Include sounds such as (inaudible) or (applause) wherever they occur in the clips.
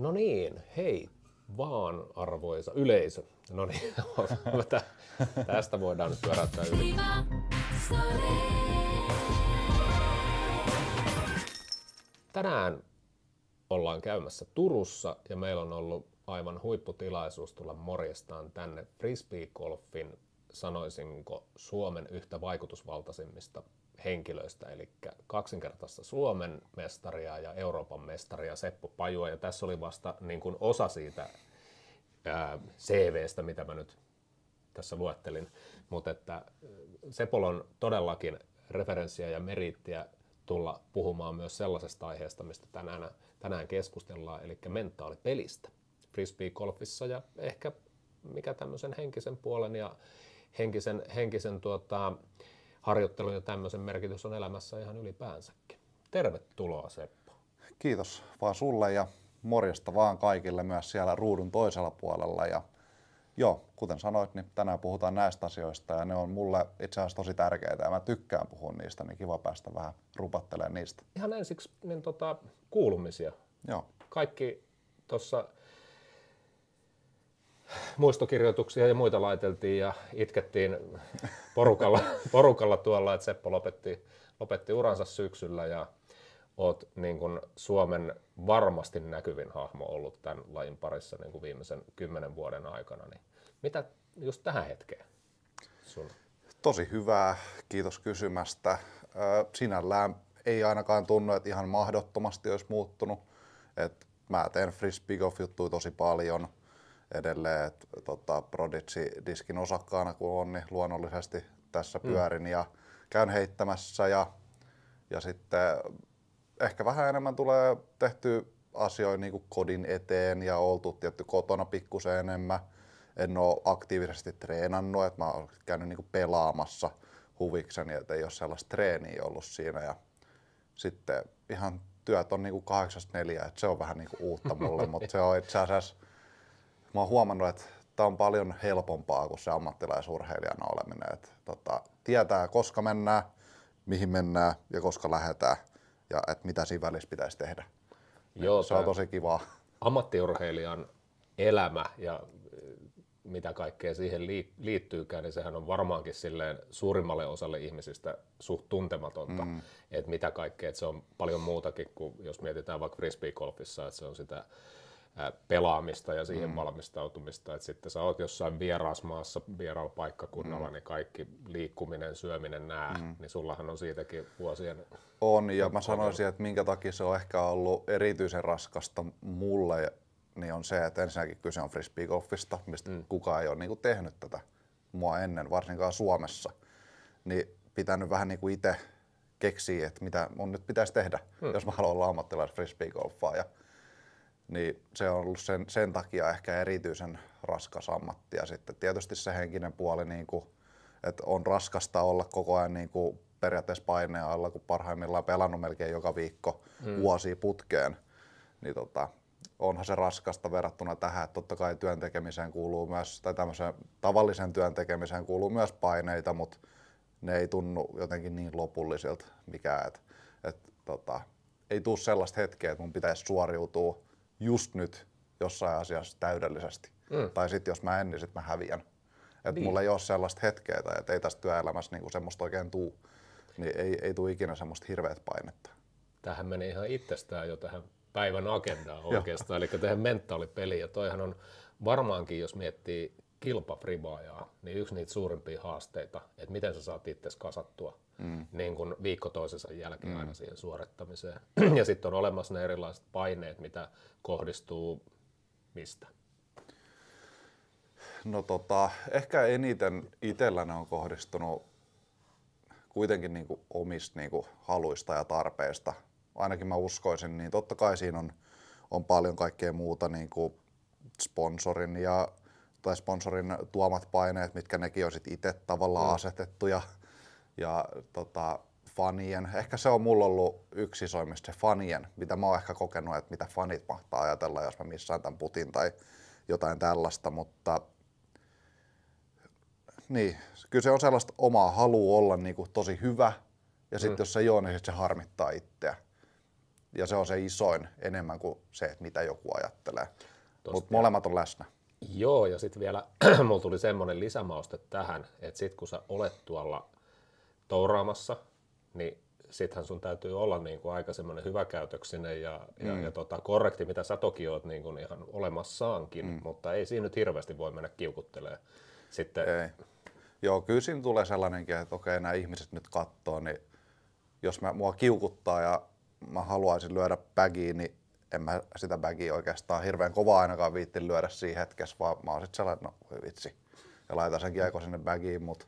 No niin, hei vaan arvoisa yleisö. No niin, (laughs) tästä voidaan nyt pyöräyttää yli. Tänään ollaan käymässä Turussa ja meillä on ollut aivan huipputilaisuus tulla morjestaan tänne frisbee-golfin, sanoisinko Suomen yhtä vaikutusvaltaisimmista henkilöistä, eli kaksinkertaista Suomen mestaria ja Euroopan mestaria Seppo Pajua, ja tässä oli vasta niin kuin osa siitä ää, CVstä, mitä mä nyt tässä luettelin, mutta että Sepol on todellakin referenssiä ja meriittiä tulla puhumaan myös sellaisesta aiheesta, mistä tänään, tänään keskustellaan, eli mentaalipelistä frisbee-golfissa ja ehkä mikä tämmöisen henkisen puolen ja henkisen, henkisen tuota, harjoittelun ja tämmöisen merkitys on elämässä ihan ylipäänsäkin. Tervetuloa Seppo. Kiitos vaan sulle ja morjesta vaan kaikille myös siellä ruudun toisella puolella. Ja joo, kuten sanoit, niin tänään puhutaan näistä asioista ja ne on mulle itse asiassa tosi tärkeitä ja mä tykkään puhua niistä, niin kiva päästä vähän rupattelemaan niistä. Ihan ensiksi niin tota, kuulumisia. Joo. Kaikki tuossa muistokirjoituksia ja muita laiteltiin ja itkettiin porukalla, (laughs) porukalla tuolla, että Seppo lopetti, lopetti uransa syksyllä ja oot niin kuin Suomen varmasti näkyvin hahmo ollut tämän lajin parissa niin kuin viimeisen kymmenen vuoden aikana. Niin mitä just tähän hetkeen sun? Tosi hyvää, kiitos kysymästä. Sinällään ei ainakaan tunnu, että ihan mahdottomasti olisi muuttunut. Et mä teen frisbeegolf-juttuja tosi paljon – edelleen, että tota, Prodigy-diskin osakkaana kun on, niin luonnollisesti tässä mm. pyörin mm. ja käyn heittämässä ja, ja sitten ehkä vähän enemmän tulee tehty asioita niin kodin eteen ja oltu tietty kotona pikkusen enemmän. En ole aktiivisesti treenannut, että mä oon käynyt niin pelaamassa huvikseni, että ei ole sellaista treeniä ollut siinä. Ja sitten ihan työt on niin 8-4, että se on vähän niin uutta mulle, (laughs) mutta se on itse asiassa mä oon huomannut, että tämä on paljon helpompaa kuin se ammattilaisurheilijana oleminen. Et, tota, tietää, koska mennään, mihin mennään ja koska lähdetään ja että mitä siinä välissä pitäisi tehdä. Joo, se on tosi kiva. Ammattiurheilijan elämä ja äh, mitä kaikkea siihen liittyykään, niin sehän on varmaankin silleen suurimmalle osalle ihmisistä suht tuntematonta, mm. että mitä kaikkea, että se on paljon muutakin kuin jos mietitään vaikka frisbee-golfissa, että se on sitä pelaamista ja siihen mm. valmistautumista. Et sitten sä oot jossain maassa, vieraalla paikkakunnalla, mm. niin kaikki liikkuminen, syöminen, nää, mm. niin sullahan on siitäkin vuosien... On, ja mä sanoisin, että minkä takia se on ehkä ollut erityisen raskasta mulle, niin on se, että ensinnäkin kyse on frisbeegolfista, mistä mm. kukaan ei ole niin tehnyt tätä mua ennen, varsinkaan Suomessa. Niin pitänyt vähän niin kuin itse keksiä, että mitä mun nyt pitäisi tehdä, mm. jos mä haluan olla ammattilainen frisbeegolfaa. Ja niin se on ollut sen, sen takia ehkä erityisen raskas ammatti. Ja sitten tietysti se henkinen puoli, niin kuin, että on raskasta olla koko ajan niin kuin periaatteessa paineen alla, kun parhaimmillaan pelannut melkein joka viikko hmm. vuosi putkeen, niin tota, onhan se raskasta verrattuna tähän, että totta kai työn tekemiseen kuuluu myös, tai tämmöiseen tavallisen työn tekemiseen kuuluu myös paineita, mutta ne ei tunnu jotenkin niin lopullisilta mikään, että et, tota, ei tule sellaista hetkeä, että mun pitäisi suoriutua just nyt jossain asiassa täydellisesti. Mm. Tai sitten jos mä en, niin sitten mä häviän. Että niin. mulla ei ole sellaista hetkeä tai ei tästä työelämässä niinku semmoista oikein tuu. Niin ei, ei tule ikinä semmoista hirveät painetta. Tähän meni ihan itsestään jo tähän päivän agendaan oikeastaan, eli tähän mentaalipeliin. Ja toihan on varmaankin, jos miettii kilpafribaajaa, niin yksi niitä suurimpia haasteita, että miten sä saat itse kasattua mm. niin kun viikko toisensa jälkeen mm. aina siihen suorittamiseen. (clears throat) ja sitten on olemassa ne erilaiset paineet, mitä kohdistuu mistä? No tota, ehkä eniten itsellä ne on kohdistunut kuitenkin niin kuin omista niin haluista ja tarpeista. Ainakin mä uskoisin, niin totta kai siinä on, on paljon kaikkea muuta niin kuin sponsorin ja tai sponsorin tuomat paineet, mitkä nekin on sitten itse tavallaan mm. asetettu ja, ja tota, fanien. Ehkä se on mulla ollut yksi isoimmista se fanien, mitä mä oon ehkä kokenut, että mitä fanit mahtaa ajatella, jos mä missään tämän putin tai jotain tällaista, mutta niin, kyllä se on sellaista omaa halua olla niin kuin tosi hyvä, ja sitten mm. jos se ei ole, niin sit se harmittaa itseä. Ja se on se isoin enemmän kuin se, että mitä joku ajattelee. Mutta molemmat on läsnä. Joo, ja sitten vielä (clears throat) mulla tuli semmoinen lisämauste tähän, että sitten kun sä olet tuolla touraamassa, niin sittenhän sun täytyy olla niin kuin aika semmoinen hyväkäytöksinen ja, mm. ja, ja tota, korrekti, mitä sä toki oot niin kuin ihan olemassaankin, mm. mutta ei siinä nyt hirveästi voi mennä kiukuttelemaan. Sitten... Ei. Joo, kyllä siinä tulee sellainenkin, että okei, nämä ihmiset nyt kattoo, niin jos mä, mua kiukuttaa ja mä haluaisin lyödä pägiin, niin en mä sitä bagia oikeastaan hirveän kovaa ainakaan viitti lyödä siinä hetkessä, vaan mä oon sitten sellainen, no voi vitsi, ja laitan sen kiekko sinne bagiin, mutta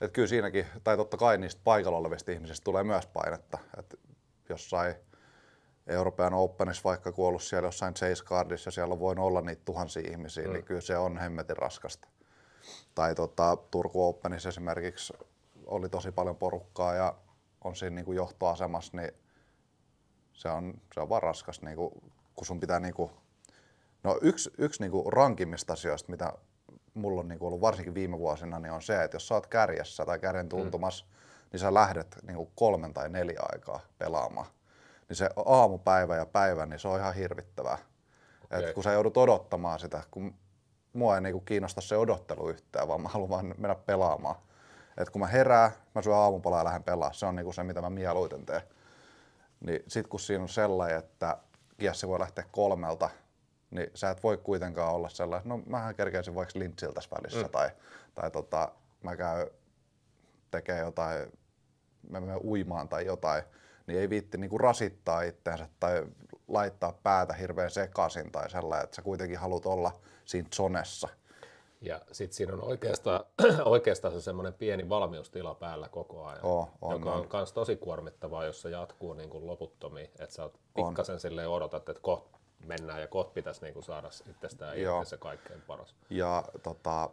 et kyllä siinäkin, tai totta kai niistä paikalla olevista ihmisistä tulee myös painetta, että jossain Euroopan Openissa vaikka kuollut siellä jossain Chase Cardissa ja siellä voi olla niitä tuhansia ihmisiä, niin mm. niin kyllä se on hemmetin raskasta. Tai tota, Turku Openissa esimerkiksi oli tosi paljon porukkaa ja on siinä niin kuin johtoasemassa, niin se on, se on vaan raskas, niin kuin, kun sun pitää niin kuin, No yksi, yksi niin kuin rankimmista asioista, mitä mulla on niin kuin ollut varsinkin viime vuosina, niin on se, että jos sä oot kärjessä tai kärjen mm. tuntumassa, mm. niin sä lähdet niin kuin kolmen tai neljä aikaa pelaamaan. Niin se aamupäivä ja päivä, niin se on ihan hirvittävää. Okay. Et kun sä joudut odottamaan sitä, kun mua ei niin kuin kiinnosta se odottelu yhtään, vaan mä haluan vaan mennä pelaamaan. Et kun mä herään, mä syön aamupalaa ja lähden pelaamaan. Se on niin kuin se, mitä mä mieluiten teen niin sitten kun siinä on sellainen, että kiassi voi lähteä kolmelta, niin sä et voi kuitenkaan olla sellainen, no mähän kerkeisin vaikka lintsil tässä välissä mm. tai, tai tota, mä käyn tekee jotain, mä menen uimaan tai jotain, niin ei viitti niinku rasittaa itseänsä tai laittaa päätä hirveän sekaisin tai sellainen, että sä kuitenkin haluat olla siinä zonessa. Ja sitten siinä on oikeastaan, (clears throat) oikeastaan se semmoinen pieni valmiustila päällä koko ajan, oh, on, joka on myös tosi kuormittavaa, jos se jatkuu niin kuin loputtomiin, että sä pikkasen silleen odotat, että kohta mennään ja kohta pitäisi niin kuin saada itsestään Joo. irti se kaikkein paras. Ja tota,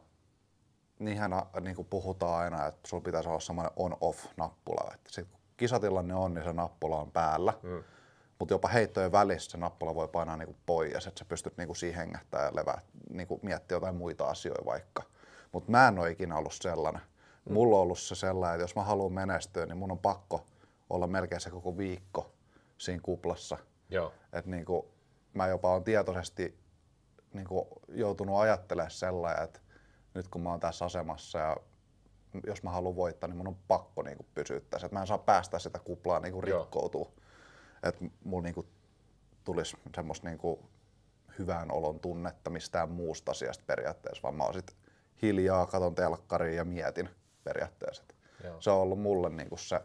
niinhän niin kuin puhutaan aina, että sulla pitäisi olla semmoinen on-off-nappula, että sit kun kisatilanne on, niin se nappula on päällä. Mm mutta jopa heittojen välissä se nappula voi painaa niinku pois, että sä pystyt niinku siihen hengähtää ja levää, niinku miettiä jotain muita asioita vaikka. Mutta mä en ole ikinä ollut sellainen. Mm. Mulla on ollut se sellainen, että jos mä haluan menestyä, niin mun on pakko olla melkein se koko viikko siinä kuplassa. Joo. Et niinku, mä jopa on tietoisesti niinku, joutunut ajattelemaan sellainen, että nyt kun mä oon tässä asemassa ja jos mä haluan voittaa, niin mun on pakko niinku, pysyä tässä. Et mä en saa päästä sitä kuplaa niinku, rikkoutumaan että mulla niinku tulisi semmoista niinku hyvän olon tunnetta mistään muusta asiasta periaatteessa, vaan mä oon sit hiljaa, katon telkkariin ja mietin periaatteessa. Joo. Se on ollut mulle niinku se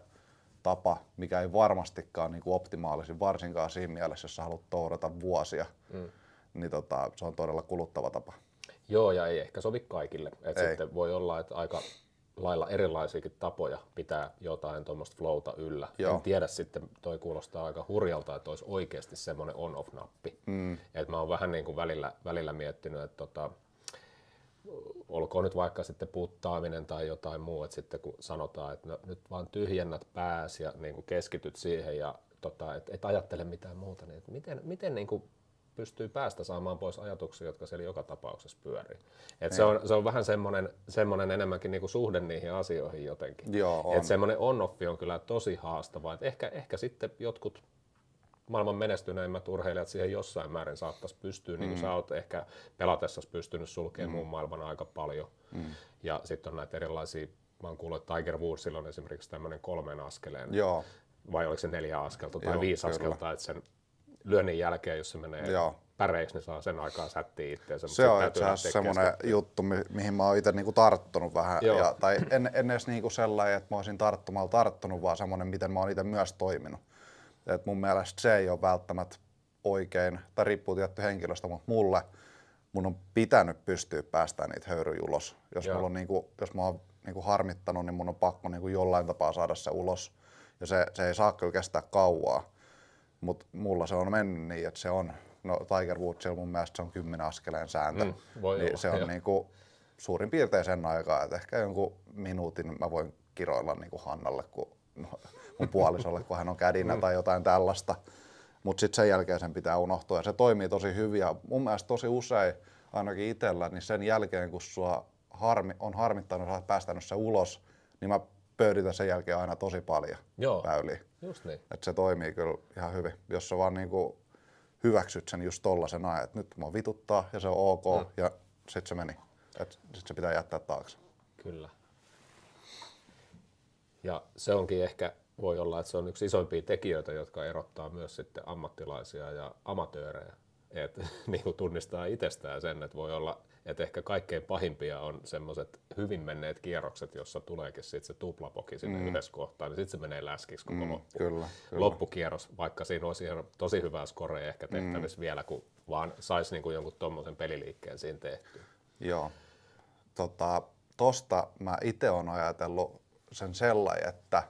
tapa, mikä ei varmastikaan niinku optimaalisin, varsinkaan siinä mielessä, jos sä haluat tourata vuosia, mm. niin tota, se on todella kuluttava tapa. Joo, ja ei ehkä sovi kaikille. Et ei. sitten voi olla, että aika lailla erilaisiakin tapoja pitää jotain tuommoista flowta yllä. Joo. En tiedä sitten, toi kuulostaa aika hurjalta, että olisi oikeasti semmoinen on-off-nappi. Mm. Et mä oon vähän niin kuin välillä, välillä miettinyt, että tota, olkoon nyt vaikka sitten puttaaminen tai jotain muu, että sitten kun sanotaan, että no, nyt vaan tyhjennät pääsi ja niin kuin keskityt siihen ja tota, et, et ajattele mitään muuta, niin miten, miten niin kuin pystyy päästä saamaan pois ajatuksia, jotka siellä joka tapauksessa pyörii. Et niin. se, on, se on vähän semmoinen, semmoinen enemmänkin niinku suhde niihin asioihin jotenkin. Joo, on. Et semmoinen on-offi on kyllä tosi haastava. Et ehkä, ehkä sitten jotkut maailman menestyneimmät urheilijat siihen jossain määrin saattaisi pystyä, mm. niin kuin mm. sä oot ehkä pelatessa pystynyt sulkemaan mm. muun maailman aika paljon. Mm. Ja sitten on näitä erilaisia, mä oon kuullut, että Tiger Woodsilla on esimerkiksi tämmöinen kolmen askeleen Joo vai oliko se neljä askelta tai Joo, viisi kyllä. askelta, että sen lyönnin jälkeen, jos se menee Joo. päreiksi, niin saa sen aikaa sättiä itseänsä. Se on itse asiassa semmoinen juttu, mi- mihin mä oon itse niinku tarttunut vähän. Ja, tai en, en edes niinku sellainen, että mä olisin tarttumalla tarttunut, vaan semmoinen, miten mä oon itse myös toiminut. Et mun mielestä se ei ole välttämättä oikein, tai riippuu tietty henkilöstä, mutta mulle mun on pitänyt pystyä päästään niitä höyryjä ulos. Jos, mulla on niinku, jos mä oon niinku harmittanut, niin mun on pakko niinku jollain tapaa saada se ulos. Ja se, se ei saa kyllä kestää kauaa. Mutta mulla se on mennyt niin, että se on, no Tiger Woodsilla mun mielestä se on kymmenen askeleen sääntö. Mm, voi niin olla, se on niin niinku suurin piirtein sen aikaa, että ehkä jonkun minuutin mä voin kiroilla niinku Hannalle, kun, no, mun puolisolle, kun hän on kädinä mm. tai jotain tällaista. Mutta sitten sen jälkeen sen pitää unohtua ja se toimii tosi hyvin ja mun mielestä tosi usein, ainakin itsellä, niin sen jälkeen kun sua harmi, on harmittanut, sä oot päästänyt se ulos, niin mä pöyritä sen jälkeen aina tosi paljon Joo. väyliä. Just niin. Et se toimii kyllä ihan hyvin, jos sä vaan niinku hyväksyt sen just ajan, että nyt mä vituttaa ja se on ok mm. ja sit se meni. Et sit se pitää jättää taakse. Kyllä. Ja se onkin ehkä, voi olla, että se on yksi isoimpia tekijöitä, jotka erottaa myös sitten ammattilaisia ja amatöörejä. Että (laughs) niin tunnistaa itsestään sen, että voi olla et ehkä kaikkein pahimpia on semmoiset hyvin menneet kierrokset, jossa tuleekin sit se tuplapoki sinne mm. yhdessä kohtaan, niin sitten se menee läskiksi koko mm, loppu. Kyllä, kyllä. loppukierros, vaikka siinä olisi ihan tosi hyvää skorea ehkä mm. tehtävissä mm. vielä, kun vaan saisi niinku jonkun tuommoisen peliliikkeen siinä tehtyä. Joo. Tota, tosta mä itse olen ajatellut sen sellainen, että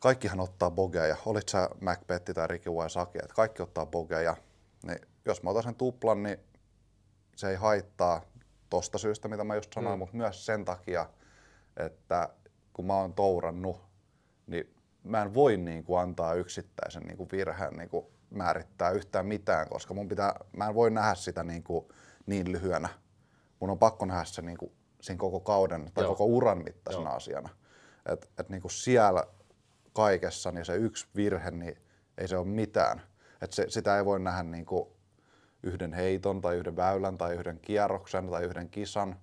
kaikkihan ottaa bogeja. Olit sä Macbetti tai Ricky Wysaki, että kaikki ottaa bogeja. Niin jos mä otan sen tuplan, niin se ei haittaa tosta syystä, mitä mä just sanoin, mm. mutta myös sen takia, että kun mä oon tourannut, niin mä en voi niin kuin antaa yksittäisen niin kuin virheen niin kuin määrittää yhtään mitään, koska mun pitää, mä en voi nähdä sitä niin, kuin niin lyhyenä. Mun on pakko nähdä se niin kuin sen koko kauden tai Joo. koko uran mittaisena Joo. asiana. Et, et niin kuin siellä kaikessa niin se yksi virhe, niin ei se ole mitään. Et se, sitä ei voi nähdä niin kuin yhden heiton tai yhden väylän tai yhden kierroksen tai yhden kisan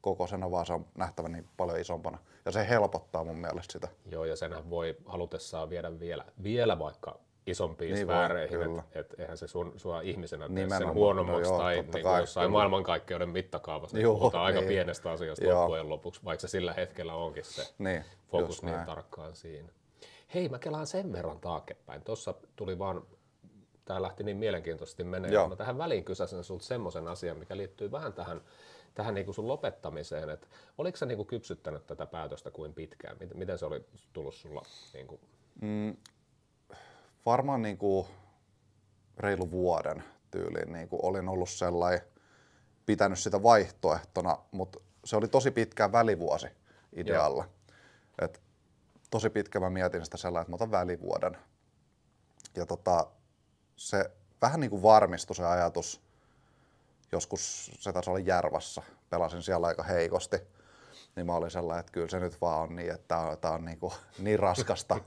kokoisena, vaan se on nähtävä niin paljon isompana. Ja se helpottaa mun mielestä sitä. Joo, ja senhän voi halutessaan viedä vielä, vielä vaikka isompiin niin sfääreihin, että et eihän se sun, sua ihmisenä tee sen huonommaksi no joo, tai niin kuin kai, jossain kyllä. maailmankaikkeuden mittakaavassa, joo, niin. aika pienestä asiasta joo. loppujen lopuksi, vaikka se sillä hetkellä onkin se niin, fokus niin näin. tarkkaan siinä. Hei, mä kelaan sen verran taaksepäin. Tuossa tuli vaan tämä lähti niin mielenkiintoisesti menemään. Joo. Mä tähän väliin kysäsin sinulta semmoisen asian, mikä liittyy vähän tähän, tähän niin kuin sun lopettamiseen. Et oliko sä niin kuin kypsyttänyt tätä päätöstä kuin pitkään? Miten, miten se oli tullut sulla? Niin kuin? Mm, varmaan niin kuin reilu vuoden tyyliin niin kuin olin ollut sellainen, pitänyt sitä vaihtoehtona, mutta se oli tosi pitkä välivuosi idealla. Et tosi pitkä mä mietin sitä sellainen, että mä otan välivuoden. Ja tota, se vähän niin kuin varmistui se ajatus. Joskus se taisi olla Järvassa. Pelasin siellä aika heikosti. Niin mä olin sellainen, että kyllä se nyt vaan on niin, että tämä on, niin, kuin, (laughs) niin raskasta. (laughs)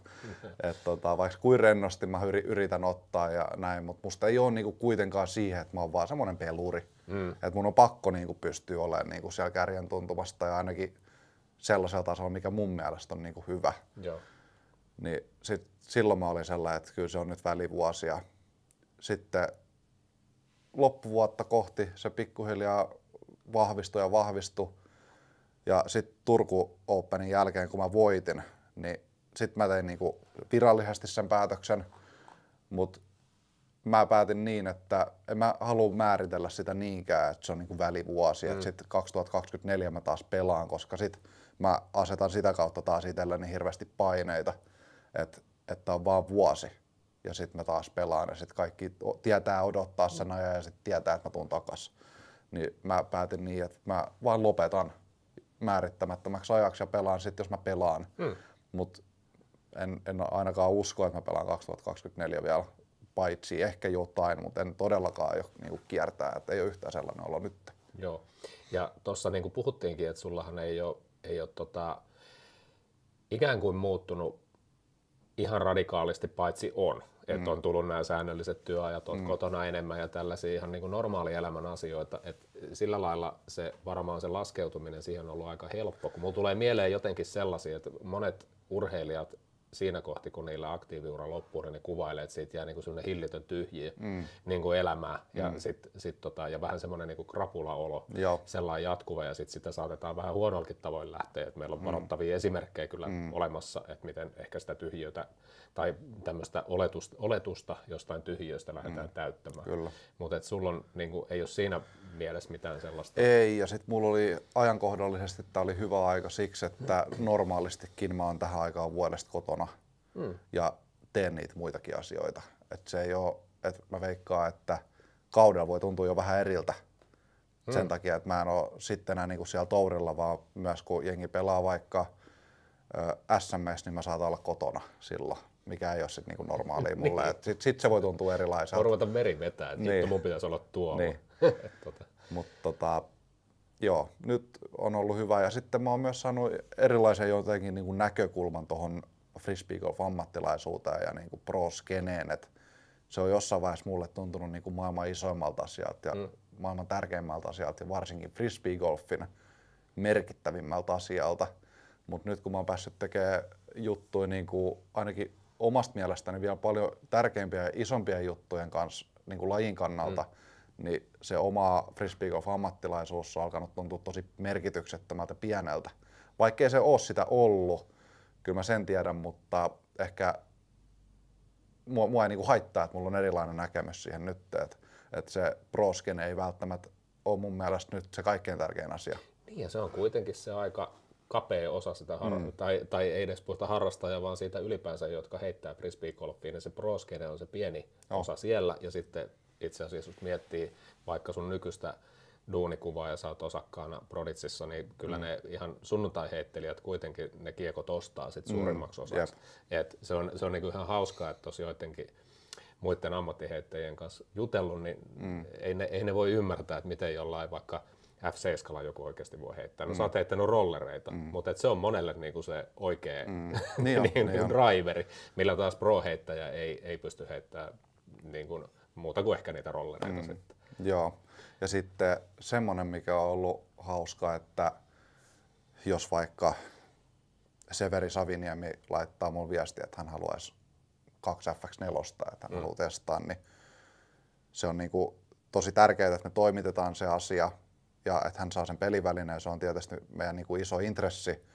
että tota, vaikka kuin rennosti mä yritän ottaa ja näin, mutta musta ei ole niin kuin kuitenkaan siihen, että mä oon vaan semmoinen peluri. Mm. Että mun on pakko niin kuin pystyä olemaan niin kuin siellä kärjen tuntumasta ja ainakin sellaisella tasolla, mikä mun mielestä on niin kuin hyvä. Joo. Niin sit, silloin mä olin sellainen, että kyllä se on nyt välivuosia sitten loppuvuotta kohti se pikkuhiljaa vahvistui ja vahvistui. Ja sitten Turku Openin jälkeen, kun mä voitin, niin sitten mä tein niinku virallisesti sen päätöksen, mutta mä päätin niin, että en mä halua määritellä sitä niinkään, että se on niinku välivuosi, mm. että sitten 2024 mä taas pelaan, koska sitten mä asetan sitä kautta taas itselleni hirveästi paineita, että, että on vaan vuosi ja sitten mä taas pelaan ja sitten kaikki tietää odottaa sen ajan ja sitten tietää, että mä tuun takas. Niin mä päätin niin, että mä vaan lopetan määrittämättömäksi ajaksi ja pelaan sitten, jos mä pelaan. Mm. Mutta en, en ainakaan usko, että mä pelaan 2024 vielä, paitsi ehkä jotain, mutta en todellakaan jo niinku kiertää, että ei ole yhtään sellainen olo nyt. Joo, ja tuossa niin kuin puhuttiinkin, että sullahan ei ole, ei ole tota, ikään kuin muuttunut ihan radikaalisti, paitsi on että on mm. tullut nämä säännölliset työajat, on mm. kotona enemmän ja tällaisia ihan niin kuin normaalielämän asioita. Et sillä lailla se varmaan se laskeutuminen siihen on ollut aika helppo, kun mulla tulee mieleen jotenkin sellaisia, että monet urheilijat siinä kohti, kun niillä aktiiviura loppuu, niin ne kuvailee, että siitä jää niin kuin sellainen hillitön tyhjiä, mm. niin kuin elämää mm. ja, sit, sit tota, ja vähän semmoinen niin krapulaolo, Joo. sellainen jatkuva ja sitten sitä saatetaan vähän huonollakin tavoin lähteä. Et meillä on mm. varoittavia mm. esimerkkejä kyllä mm. olemassa, että miten ehkä sitä tyhjiötä tai tämmöistä oletusta, oletusta jostain tyhjiöstä lähdetään mm. täyttämään. Mutta sulla on, niin kuin, ei ole siinä mielessä mitään sellaista? Ei, ja sitten mulla oli ajankohdallisesti, tämä oli hyvä aika siksi, että normaalistikin mä oon tähän aikaan vuodesta kotona mm. ja teen niitä muitakin asioita. Et se ei ole, että mä veikkaan, että kaudella voi tuntua jo vähän eriltä mm. sen hmm. takia, että mä en ole sitten enää niinku siellä tourilla, vaan myös kun jengi pelaa vaikka SMS, niin mä saatan olla kotona silloin mikä ei ole sit niinku normaalia (laughs) mulle. Niin. Sitten sit se voi tuntua erilaiselta. Voi ruveta meri vetää, että niin. mun pitäisi olla tuolla. Niin. (laughs) tota. Mutta tota, joo, nyt on ollut hyvä. Ja sitten mä oon myös saanut erilaisen jotenkin niin kuin näkökulman tuohon frisbeegolf-ammattilaisuuteen ja niin kuin pro-skeneen. Et se on jossain vaiheessa mulle tuntunut niin kuin maailman isoimmalta asialta ja mm. maailman tärkeimmältä asialta ja varsinkin frisbeegolfin merkittävimmältä asialta. Mutta nyt kun mä oon päässyt tekemään juttuja niin kuin ainakin omasta mielestäni vielä paljon tärkeimpiä ja isompia juttujen kanssa niin kuin lajin kannalta, mm niin se oma frisbeegolf-ammattilaisuus on alkanut tuntua tosi merkityksettömältä pieneltä. Vaikkei se ole sitä ollut, kyllä mä sen tiedän, mutta ehkä mua, mua ei niinku haittaa, että mulla on erilainen näkemys siihen nyt. Että että se proskin ei välttämättä ole mun mielestä nyt se kaikkein tärkein asia. Niin ja se on kuitenkin se aika kapea osa sitä, har- mm. tai, tai ei edes puhuta harrastajaa, vaan siitä ylipäänsä, jotka heittää frisbeegolfiin, niin se proskene on se pieni oh. osa siellä, ja sitten itse asiassa, jos miettii vaikka sun nykyistä duunikuvaa ja sä oot osakkaana Proditsissa, niin kyllä mm. ne ihan sunnuntaiheittelijät kuitenkin ne kiekot ostaa sit mm. suurimmaksi mm. osaksi. Yep. Et se on, se on niinku ihan hauskaa, että jos jotenkin muiden ammattiheittäjien kanssa jutellut, niin mm. ei, ne, ei ne voi ymmärtää, että miten jollain vaikka F7 joku oikeasti voi heittää. No mm. sä oot heittänyt rollereita, mm. mutta et se on monelle niinku se oikea mm. (laughs) niin on, niinku niin, niin driveri, millä taas pro-heittäjä ei, ei pysty heittämään niin muuta kuin ehkä niitä rollereita mm. sitten. Joo. Ja sitten semmoinen, mikä on ollut hauska, että jos vaikka Severi Saviniemi laittaa mun viestiä, että hän haluaisi kaksi FX4, että hän mm. haluaa testaa, niin se on niinku tosi tärkeää, että me toimitetaan se asia ja että hän saa sen pelivälineen. Se on tietysti meidän niinku iso intressi,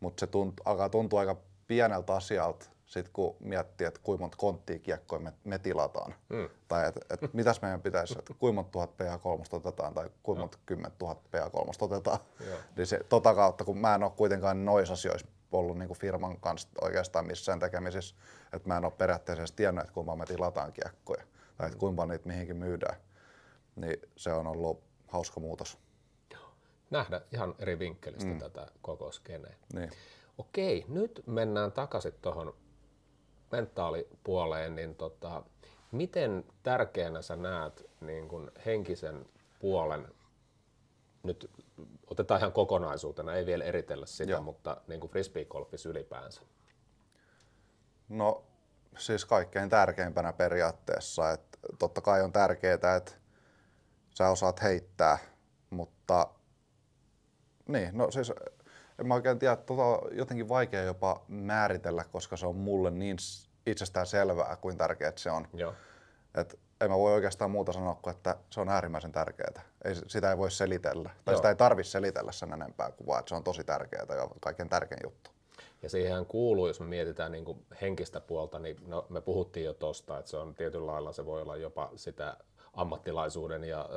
mutta se tunt, alkaa tuntua aika pieneltä asialta, sitten kun miettii, että kuinka monta konttia kiekkoja me, me tilataan, mm. tai että et, (laughs) mitäs meidän pitäisi, että kuinka monta tuhat PA3 otetaan, tai kuinka monta kymmentä tuhat PA3 otetaan, Joo. (laughs) niin se, tota kautta, kun mä en ole kuitenkaan noissa asioissa ollut niin kuin firman kanssa oikeastaan missään tekemisissä, että mä en ole periaatteessa tiennyt, että kuinka me tilataan kiekkoja, tai että kuinka niitä mihinkin myydään, niin se on ollut hauska muutos. Nähdä ihan eri vinkkelistä mm. tätä koko skeneä. Niin. Okei, nyt mennään takaisin tuohon mentaalipuoleen, niin tota, miten tärkeänä sä näet niin kun henkisen puolen nyt otetaan ihan kokonaisuutena, ei vielä eritellä sitä, Joo. mutta niin kuin frisbeegolfissa ylipäänsä? No siis kaikkein tärkeimpänä periaatteessa, että totta kai on tärkeää, että sä osaat heittää, mutta niin, no siis en mä oikein tiedä, tota on jotenkin vaikea jopa määritellä, koska se on mulle niin itsestään selvää, kuin tärkeää se on. Joo. Et en mä voi oikeastaan muuta sanoa kuin, että se on äärimmäisen tärkeää. Ei, sitä ei voi selitellä, tai Joo. sitä ei tarvi selitellä sen enempää kuin vaan, että se on tosi tärkeää ja kaiken tärkein juttu. Ja siihen kuuluu, jos me mietitään niin kuin henkistä puolta, niin no, me puhuttiin jo tuosta, että se on tietyllä lailla, se voi olla jopa sitä ammattilaisuuden ja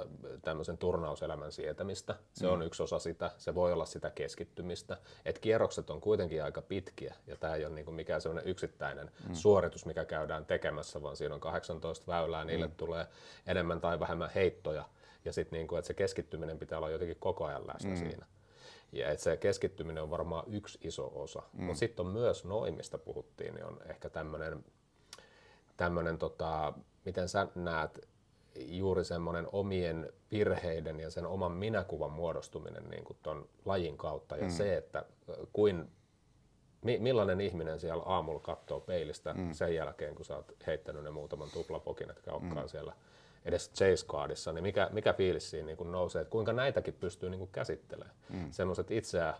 tämmöisen turnauselämän sietämistä. Se mm. on yksi osa sitä, se voi olla sitä keskittymistä. Et kierrokset on kuitenkin aika pitkiä ja tämä ei ole niinku mikään semmoinen yksittäinen mm. suoritus, mikä käydään tekemässä, vaan siinä on 18 väylää, mm. niille mm. tulee enemmän tai vähemmän heittoja ja sitten niinku, että se keskittyminen pitää olla jotenkin koko ajan läsnä mm. siinä. Ja että se keskittyminen on varmaan yksi iso osa. Mm. Mutta sitten on myös noimista puhuttiin, niin on ehkä tämmöinen, tota, miten sä näet juuri semmoinen omien virheiden ja sen oman minäkuvan muodostuminen niin kuin ton lajin kautta ja mm. se, että äh, kuin, mi, millainen ihminen siellä aamulla katsoo peilistä mm. sen jälkeen, kun sä oot heittänyt ne muutaman tuplapokin, että olekaan mm. siellä edes chase cardissa, niin mikä, mikä fiilis siinä niin kuin nousee, että kuinka näitäkin pystyy niin kuin käsittelemään. Mm. Semmoiset itseä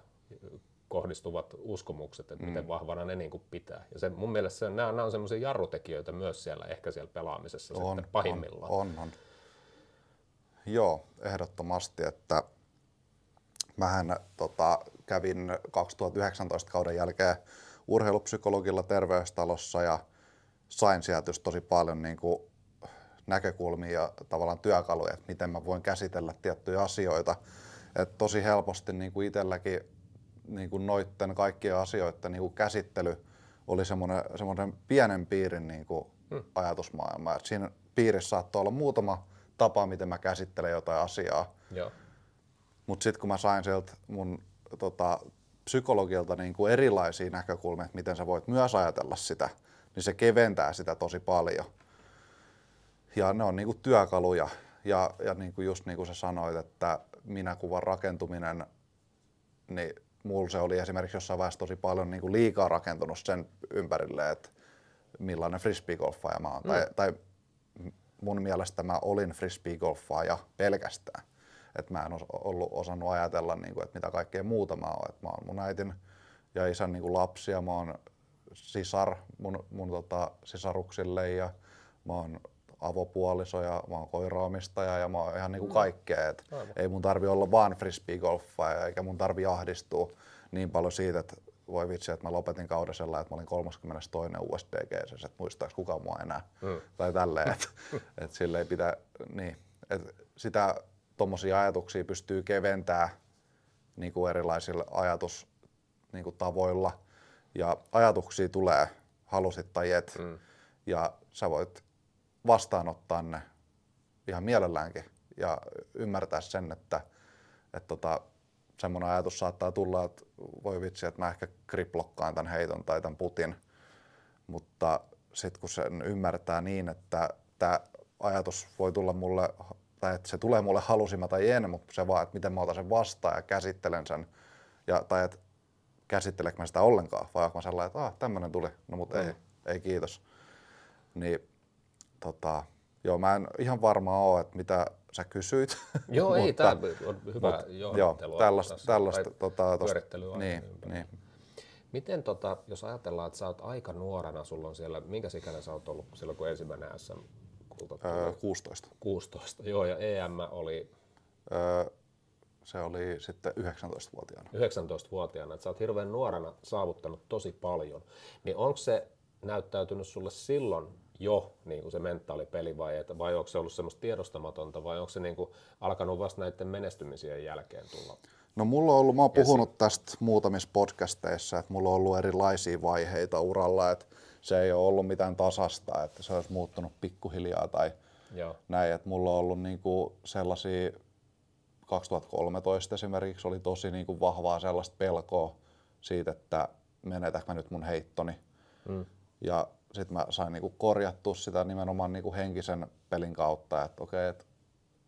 kohdistuvat uskomukset, että mm. miten vahvana ne niin kuin pitää. Ja se, mun mielestä se, nämä, nämä on semmoisia jarrutekijöitä myös siellä, ehkä siellä pelaamisessa on, sitten pahimmillaan. On, on, on. Joo, ehdottomasti, että mähän tota, kävin 2019 kauden jälkeen urheilupsykologilla terveystalossa ja sain sieltä just tosi paljon niin kuin näkökulmia ja tavallaan työkaluja, että miten mä voin käsitellä tiettyjä asioita. Et tosi helposti niin kuin itselläkin niin kuin noitten kaikkien asioiden niin kuin käsittely oli semmoinen, semmoinen pienen piirin niin kuin hmm. ajatusmaailma. Et siinä piirissä saattoi olla muutama tapa, miten mä käsittelen jotain asiaa. Mutta sitten kun mä sain sieltä mun tota, psykologilta niin kuin erilaisia näkökulmia, että miten sä voit myös ajatella sitä, niin se keventää sitä tosi paljon. Ja ne on niin kuin työkaluja. Ja, ja niin kuin just niin kuin sä sanoit, että minäkuvan rakentuminen, niin mulla se oli esimerkiksi jossain vaiheessa tosi paljon niin kuin liikaa rakentunut sen ympärille, että millainen frisbeegolfaaja mä oon. Mm. Tai, tai mun mielestä mä olin frisbeegolfaaja pelkästään. Et mä en os, ollut osannut ajatella, niin kuin, että mitä kaikkea muuta mä oon. Et mä oon mun äitin ja isän niin kuin lapsia, mä oon sisar mun, mun tota, sisaruksille ja mä oon avopuoliso ja mä oon koiraamistaja ja mä oon ihan niinku mm. kaikkea. Et ei mun tarvi olla vaan frisbeegolfa eikä mun tarvi ahdistua niin paljon siitä, että voi vitsi, että mä lopetin kauden sellainen, että mä olin 32 USDG, että muistaaks kuka mua enää. Mm. Tai tälleen, että (laughs) et sille ei pitä, niin. Et sitä tuommoisia ajatuksia pystyy keventää niin kuin erilaisilla ajatus, niin kuin tavoilla ja ajatuksia tulee halusit tai et. Mm. Ja sä voit vastaanottaa ne ihan mielelläänkin ja ymmärtää sen, että, että tota, semmoinen ajatus saattaa tulla, että voi vitsi, että mä ehkä kriplokkaan tämän heiton tai tämän putin, mutta sitten kun sen ymmärtää niin, että tämä ajatus voi tulla mulle, tai että se tulee mulle halusima tai en, mutta se vaan, että miten mä otan sen vastaan ja käsittelen sen, ja, tai että käsittelekö mä sitä ollenkaan, vai onko mä sellainen, että ah, tämmöinen tuli, no mutta mm. ei, ei kiitos. Niin tota, joo, mä en ihan varma ole, että mitä sä kysyit. (laughs) Joo, mutta, ei, tämä on hyvä joo, tällaista, tällaista tota, tosta, niin, niin. Miten, tota, jos ajatellaan, että sä oot aika nuorena, sulla on siellä, minkä sikäinen sä oot ollut silloin, kun ensimmäinen SM kulta öö, 16. 16, joo, ja EM oli? Öö, se oli sitten 19-vuotiaana. 19-vuotiaana, että sä oot hirveän nuorena saavuttanut tosi paljon. Niin onko se näyttäytynyt sulle silloin jo niin kuin se mentaalipeli vai, että, vai onko se ollut semmoista tiedostamatonta vai onko se niin kuin alkanut vasta näiden menestymisien jälkeen tulla? No mulla on ollut, mä oon Esi. puhunut tästä muutamissa podcasteissa, että mulla on ollut erilaisia vaiheita uralla, että se ei ole ollut mitään tasasta, että se olisi muuttunut pikkuhiljaa tai Joo. näin, että mulla on ollut niin kuin sellaisia 2013 esimerkiksi oli tosi niin kuin vahvaa sellaista pelkoa siitä, että menetäkö mä nyt mun heittoni. Mm. Ja sitten mä sain niinku korjattua sitä nimenomaan niinku henkisen pelin kautta, että okei, okay, et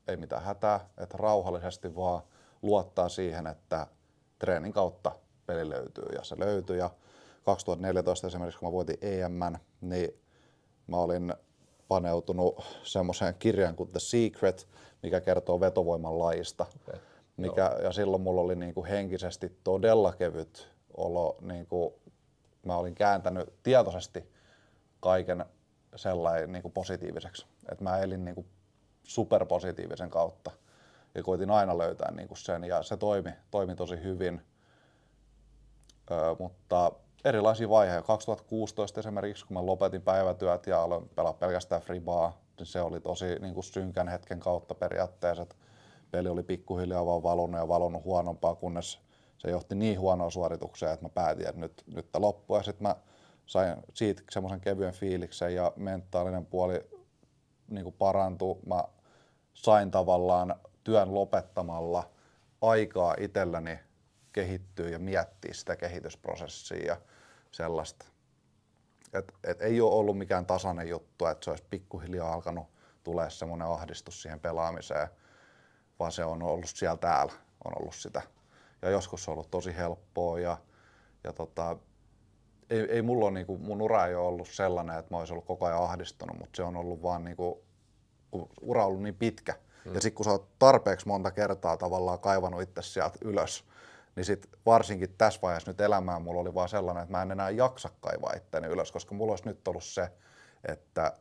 ei mitään hätää, että rauhallisesti vaan luottaa siihen, että treenin kautta peli löytyy ja se löytyy. Ja 2014 esimerkiksi, kun mä voitin EM, niin mä olin paneutunut semmoiseen kirjaan kuin The Secret, mikä kertoo vetovoiman laista. Okay. Mikä, ja silloin mulla oli niinku henkisesti todella kevyt olo. Niinku, mä olin kääntänyt tietoisesti kaiken sellainen niin kuin positiiviseksi. Et mä elin niin kuin superpositiivisen kautta ja koitin aina löytää niin kuin sen ja se toimi, toimi tosi hyvin. Ö, mutta erilaisia vaiheita. 2016 esimerkiksi, kun mä lopetin päivätyöt ja aloin pelaa pelkästään fribaa, niin se oli tosi niin kuin synkän hetken kautta periaatteessa. Peli oli pikkuhiljaa vaan valunut ja valunut huonompaa, kunnes se johti niin huonoa suoritukseen, että mä päätin, että nyt, nyt tämä loppuu. Ja sitten mä sain siitä semmoisen kevyen fiiliksen ja mentaalinen puoli niin kuin parantui. Mä sain tavallaan työn lopettamalla aikaa itselläni kehittyä ja miettiä sitä kehitysprosessia ja sellaista. Et, et ei ole ollut mikään tasainen juttu, että se olisi pikkuhiljaa alkanut tulee semmoinen ahdistus siihen pelaamiseen, vaan se on ollut siellä täällä, on ollut sitä. Ja joskus se on ollut tosi helppoa ja, ja tota, ei, ei mulla ole, niin kuin, mun ura ei ole ollut sellainen, että mä olisin ollut koko ajan ahdistunut, mutta se on ollut vaan niin kuin, kun ura on ollut niin pitkä. Mm. Ja sitten kun sä oot tarpeeksi monta kertaa tavallaan kaivannut itse sieltä ylös, niin sit varsinkin tässä vaiheessa nyt elämää mulla oli vaan sellainen, että mä en enää jaksa kaivaa itteeni ylös, koska mulla olisi nyt ollut se, että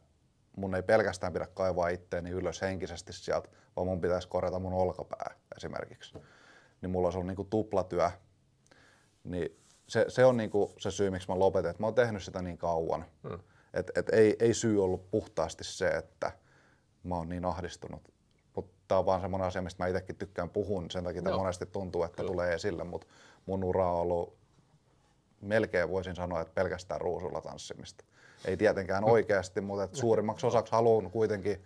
mun ei pelkästään pidä kaivaa itteeni ylös henkisesti sieltä, vaan mun pitäisi korjata mun olkapää esimerkiksi. Niin mulla olisi ollut niinku tuplatyö, niin se, se on niinku se syy, miksi mä lopetin, että mä oon tehnyt sitä niin kauan. Hmm. Et, et ei, ei syy ollut puhtaasti se, että mä oon niin ahdistunut. Mutta tämä on vaan semmoinen asia, mistä mä itsekin tykkään puhun sen takia tämä monesti tuntuu, että Kyllä. tulee esille, mutta mun ura on ollut melkein voisin sanoa, että pelkästään ruusulla tanssimista. Ei tietenkään hmm. oikeasti, mutta et suurimmaksi osaksi haluan kuitenkin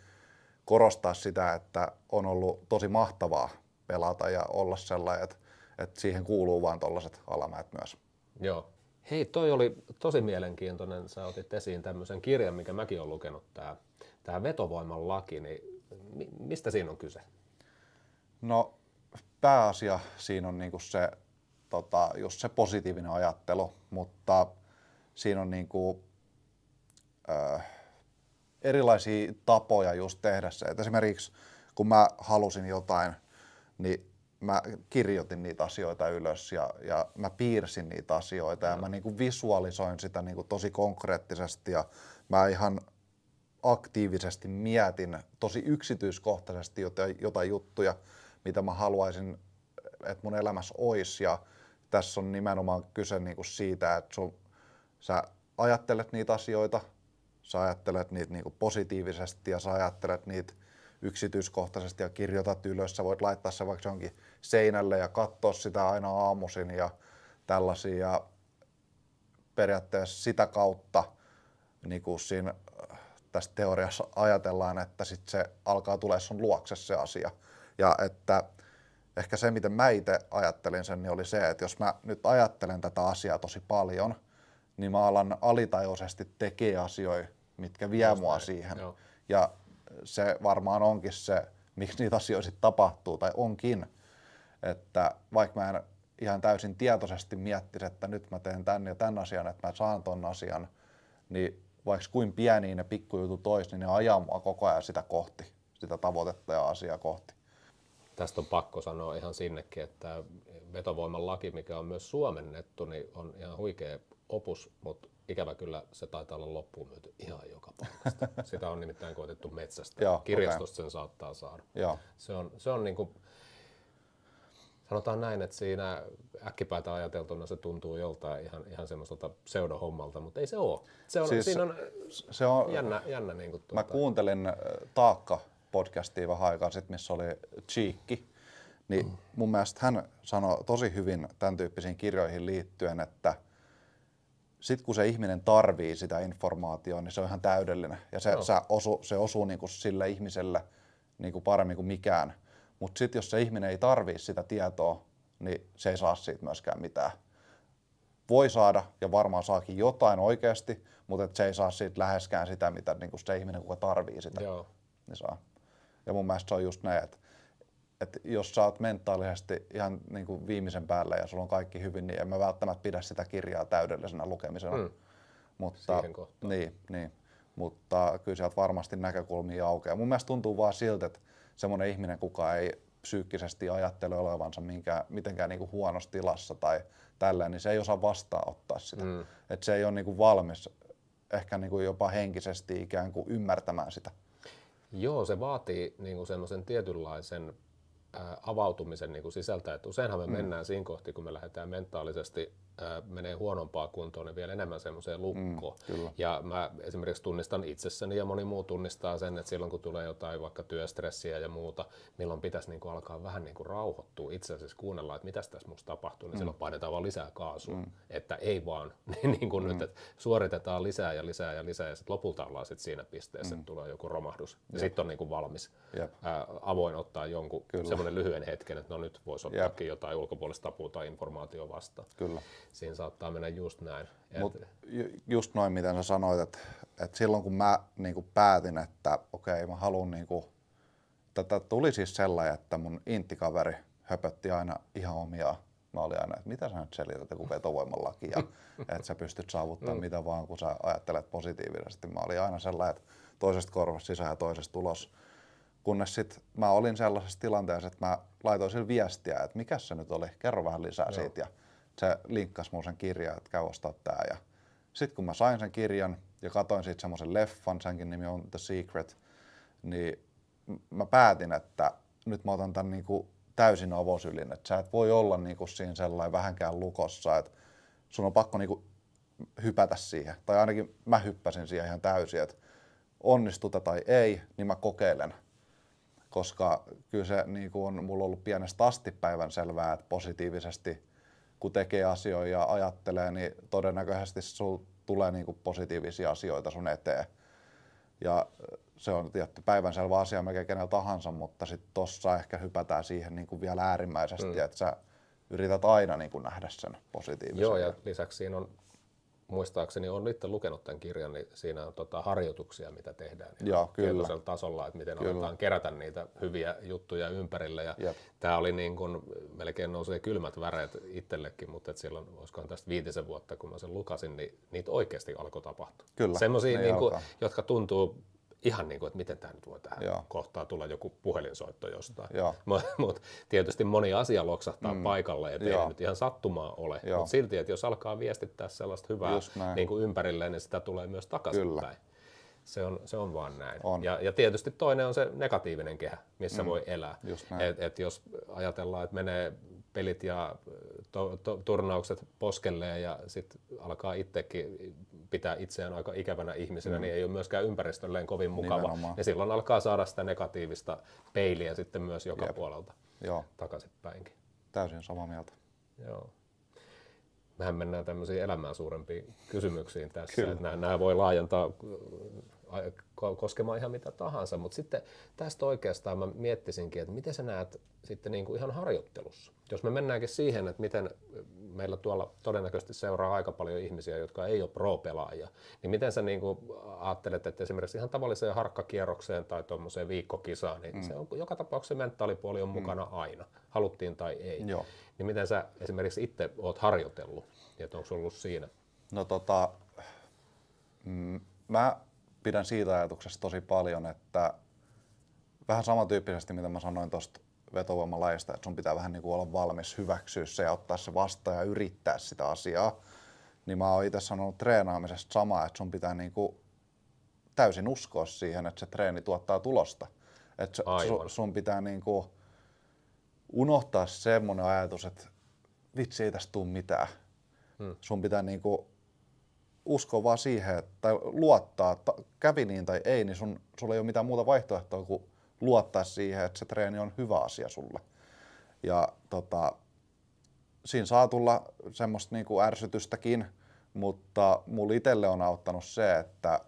korostaa sitä, että on ollut tosi mahtavaa pelata ja olla sellainen, että, että siihen kuuluu vaan tuollaiset alamäet myös. Joo. Hei, toi oli tosi mielenkiintoinen. Sä otit esiin tämmöisen kirjan, mikä mäkin olen lukenut, tämä, tämä vetovoiman laki. Niin mi, mistä siinä on kyse? No pääasia siinä on niinku se, tota, just se positiivinen ajattelu, mutta siinä on niinku, ö, erilaisia tapoja just tehdä se. Et esimerkiksi kun mä halusin jotain, niin mä kirjoitin niitä asioita ylös ja, ja mä piirsin niitä asioita ja mä niin kuin visualisoin sitä niin kuin tosi konkreettisesti ja mä ihan aktiivisesti mietin tosi yksityiskohtaisesti jotain, jotain juttuja, mitä mä haluaisin, että mun elämässä olisi ja tässä on nimenomaan kyse niin kuin siitä, että sun, sä ajattelet niitä asioita, sä ajattelet niitä niin kuin positiivisesti ja sä ajattelet niitä yksityiskohtaisesti ja kirjoitat ylös. Sä voit laittaa se vaikka johonkin seinälle ja katsoa sitä aina aamuisin ja tällaisia. Ja periaatteessa sitä kautta niin kuin siinä äh, tässä teoriassa ajatellaan, että sit se alkaa tulee sun luokse se asia. Ja että ehkä se, miten mä itse ajattelin sen, niin oli se, että jos mä nyt ajattelen tätä asiaa tosi paljon, niin mä alan alitajuisesti tekee asioita, mitkä vie Just mua näin. siihen. Joo. Ja se varmaan onkin se, miksi niitä asioita sitten tapahtuu, tai onkin, että vaikka mä en ihan täysin tietoisesti miettisi, että nyt mä teen tän ja tämän asian, että mä saan ton asian, niin vaikka kuin pieniin ne pikkujutut olisi, niin ne ajaa mua koko ajan sitä kohti, sitä tavoitetta ja asiaa kohti. Tästä on pakko sanoa ihan sinnekin, että vetovoiman laki, mikä on myös suomennettu, niin on ihan huikea opus, mutta ikävä kyllä se taitaa olla loppuun myyty ihan joka paikasta. (laughs) Sitä on nimittäin koitettu metsästä. Joo, Kirjastosta okay. sen saattaa saada. Joo. Se on, se on niin kuin, sanotaan näin, että siinä äkkipäätä ajateltuna se tuntuu joltain ihan, ihan semmoiselta pseudohommalta, mutta ei se ole. Se on, siis, siinä on, se on jännä, jännä niin kuin, tuota. Mä kuuntelin äh, Taakka-podcastia vähän aikaa sitten, missä oli Cheekki, niin mm. mun mielestä hän sanoi tosi hyvin tämän tyyppisiin kirjoihin liittyen, että – sitten kun se ihminen tarvii sitä informaatiota, niin se on ihan täydellinen. Ja se, no. sä osu, se osuu niin kuin sille ihmiselle niin kuin paremmin kuin mikään. Mutta sitten jos se ihminen ei tarvii sitä tietoa, niin se ei saa siitä myöskään mitään. Voi saada ja varmaan saakin jotain oikeasti, mutta et se ei saa siitä läheskään sitä, mitä niin kuin se ihminen, kuka tarvii sitä, Joo. niin saa. Ja mun mielestä se on just näin, että että jos sä oot mentaalisesti ihan niin kuin viimeisen päällä ja sulla on kaikki hyvin, niin en mä välttämättä pidä sitä kirjaa täydellisenä lukemisena. Mm. Mutta, niin, niin. Mutta kyllä sieltä varmasti näkökulmia aukeaa. Mun mielestä tuntuu vaan siltä, että semmoinen ihminen, kuka ei psyykkisesti ajattele olevansa minkään, mitenkään niin kuin huonossa tilassa tai tällä, niin se ei osaa vastaanottaa sitä. Mm. Et se ei ole niin kuin valmis ehkä niin kuin jopa henkisesti ikään kuin ymmärtämään sitä. Joo, se vaatii niin kuin sen tietynlaisen avautumisen niin kuin sisältä. Et useinhan me mm. mennään siinä kohti, kun me lähdetään mentaalisesti menee huonompaa kuntoon, niin vielä enemmän semmoiseen lukkoon. Mm, ja mä esimerkiksi tunnistan itsessäni ja moni muu tunnistaa sen, että silloin kun tulee jotain vaikka työstressiä ja muuta, milloin pitäisi niin kuin alkaa vähän niin kuin rauhoittua itse asiassa kuunnella, että mitä tässä musta tapahtuu, niin mm. silloin painetaan vaan lisää kaasua. Mm. Että ei vaan, (laughs) niin, niin kuin mm. nyt, että suoritetaan lisää ja lisää ja lisää ja sitten lopulta ollaan sit siinä pisteessä, mm. että tulee joku romahdus. Ja sitten on niin kuin valmis ää, avoin ottaa jonkun semmoinen lyhyen hetken, että no nyt voisi ottaa jotain ulkopuolista apua tai informaatiota vastaan. Kyllä siinä saattaa mennä just näin. Mut just noin, miten sä sanoit, että, että silloin kun mä niin kuin päätin, että okei, okay, mä haluan niin kuin, tätä tuli siis sellainen, että mun intikaveri höpötti aina ihan omia. Mä olin aina, että mitä sä nyt selität joku vetovoimallakin ja (laughs) että sä pystyt saavuttamaan mm. mitä vaan, kun sä ajattelet positiivisesti. Mä olin aina sellainen, että toisesta korvasta sisään ja toisesta ulos. Kunnes sit mä olin sellaisessa tilanteessa, että mä laitoin sille viestiä, että mikä se nyt oli, kerro vähän lisää Joo. siitä. Ja se linkkas mun sen kirjan, että käy ostaa tää. Ja sitten kun mä sain sen kirjan ja katoin sitten semmoisen leffan, senkin nimi on The Secret, niin mä päätin, että nyt mä otan tämän niinku täysin avosylin, että sä et voi olla niinku siinä sellainen vähänkään lukossa, että sun on pakko niinku hypätä siihen, tai ainakin mä hyppäsin siihen ihan täysin, että onnistuta tai ei, niin mä kokeilen. Koska kyllä se niin kuin on mulla ollut pienestä asti päivän selvää, että positiivisesti kun tekee asioita ja ajattelee, niin todennäköisesti sul tulee niin kuin positiivisia asioita sun eteen. Ja äh, se on tietty päivänselvä asia melkein kenellä tahansa, mutta sitten tossa ehkä hypätään siihen niin kuin vielä äärimmäisesti, mm. että sä yrität aina niin kuin nähdä sen positiivisen. Joo, ja lisäksi siinä on muistaakseni on itse lukenut tämän kirjan, niin siinä on tota harjoituksia, mitä tehdään Joo, kyllä. tasolla, että miten kyllä. aletaan kerätä niitä hyviä juttuja ympärille. Ja tämä oli niin kuin, melkein nousee kylmät väreet itsellekin, mutta silloin, olisikohan tästä viitisen vuotta, kun mä sen lukasin, niin niitä oikeasti alkoi tapahtua. Kyllä, Semmoisia, niin kuin, jotka tuntuu ihan niin kuin, että miten tämä nyt voi tähän Joo. kohtaan tulla joku puhelinsoitto jostain. (laughs) mutta tietysti moni asia loksahtaa mm. paikalle, ettei nyt ihan sattumaa ole, mutta silti, että jos alkaa viestittää sellaista hyvää niin kuin ympärilleen, niin sitä tulee myös takaisinpäin. Se on, se on vaan näin. On. Ja, ja tietysti toinen on se negatiivinen kehä, missä mm. voi elää. Et, et jos ajatellaan, että menee pelit ja to, to, turnaukset poskelleen ja sitten alkaa itsekin pitää itseään aika ikävänä ihmisenä, mm. niin ei ole myöskään ympäristölleen kovin mukava. Nimenomaan. Ja silloin alkaa saada sitä negatiivista peiliä sitten myös joka Jep. puolelta Joo. takaisinpäinkin. Täysin samaa mieltä. Joo. Mehän mennään tämmöisiin elämään suurempiin kysymyksiin tässä. Nämä, voi laajentaa koskemaan ihan mitä tahansa, mutta sitten tästä oikeastaan mä miettisinkin, että miten sä näet sitten niin kuin ihan harjoittelussa. Jos me mennäänkin siihen, että miten meillä tuolla todennäköisesti seuraa aika paljon ihmisiä, jotka ei ole pro-pelaajia, niin miten sä niin kuin ajattelet, että esimerkiksi ihan tavalliseen harkkakierrokseen tai tuommoiseen viikkokisaan, niin mm. se on, joka tapauksessa mentaalipuoli on mm. mukana mm. aina, haluttiin tai ei. Joo. Niin miten sä esimerkiksi itse oot harjoitellut, että onko ollut siinä? No tota, mm, mä pidän siitä ajatuksesta tosi paljon, että vähän samantyyppisesti, mitä mä sanoin tuosta vetovoimalajista, että sun pitää vähän niin kuin olla valmis hyväksyä se ja ottaa se vastaan ja yrittää sitä asiaa, niin mä oon itse sanonut treenaamisesta samaa, että sun pitää niin kuin täysin uskoa siihen, että se treeni tuottaa tulosta. Että su, sun pitää niin kuin unohtaa semmoinen ajatus, että vitsi ei tästä tule mitään. Hmm. Sun pitää niin kuin Uskoa vaan siihen, tai luottaa, että kävi niin tai ei, niin sun, sulla ei ole mitään muuta vaihtoehtoa kuin luottaa siihen, että se treeni on hyvä asia sulle. Ja tota, siinä saa tulla semmoista kuin niinku ärsytystäkin, mutta mulla itselle on auttanut se, että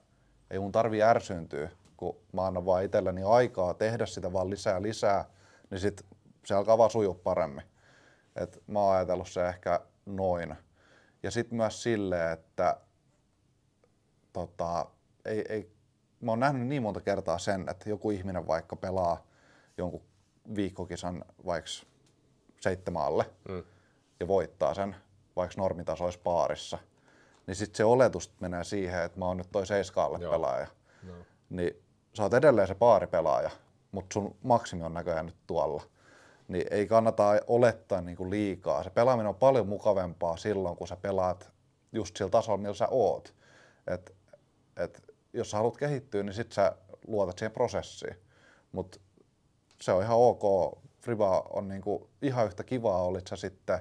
ei mun tarvi ärsyntyä, kun mä annan vaan itselleni aikaa tehdä sitä vaan lisää lisää, niin sit se alkaa vaan sujua paremmin. Et mä oon ajatellut se ehkä noin. Ja sitten myös silleen, että tota, ei, ei, mä oon nähnyt niin monta kertaa sen, että joku ihminen vaikka pelaa jonkun viikkokisan vaikka seitsemän alle mm. ja voittaa sen vaikka olisi paarissa, niin sitten se oletus menee siihen, että mä oon nyt toi seiskaalle Joo. pelaaja. No. Niin sä oot edelleen se paaripelaaja, mutta sun maksimi on näköjään nyt tuolla. Niin ei kannata olettaa niinku liikaa. Se pelaaminen on paljon mukavampaa silloin, kun sä pelaat just sillä tasolla, millä sä oot. Et että jos sä haluat kehittyä, niin sit sä luotat siihen prosessiin. Mutta se on ihan ok. Friba on niinku ihan yhtä kivaa, olit sä sitten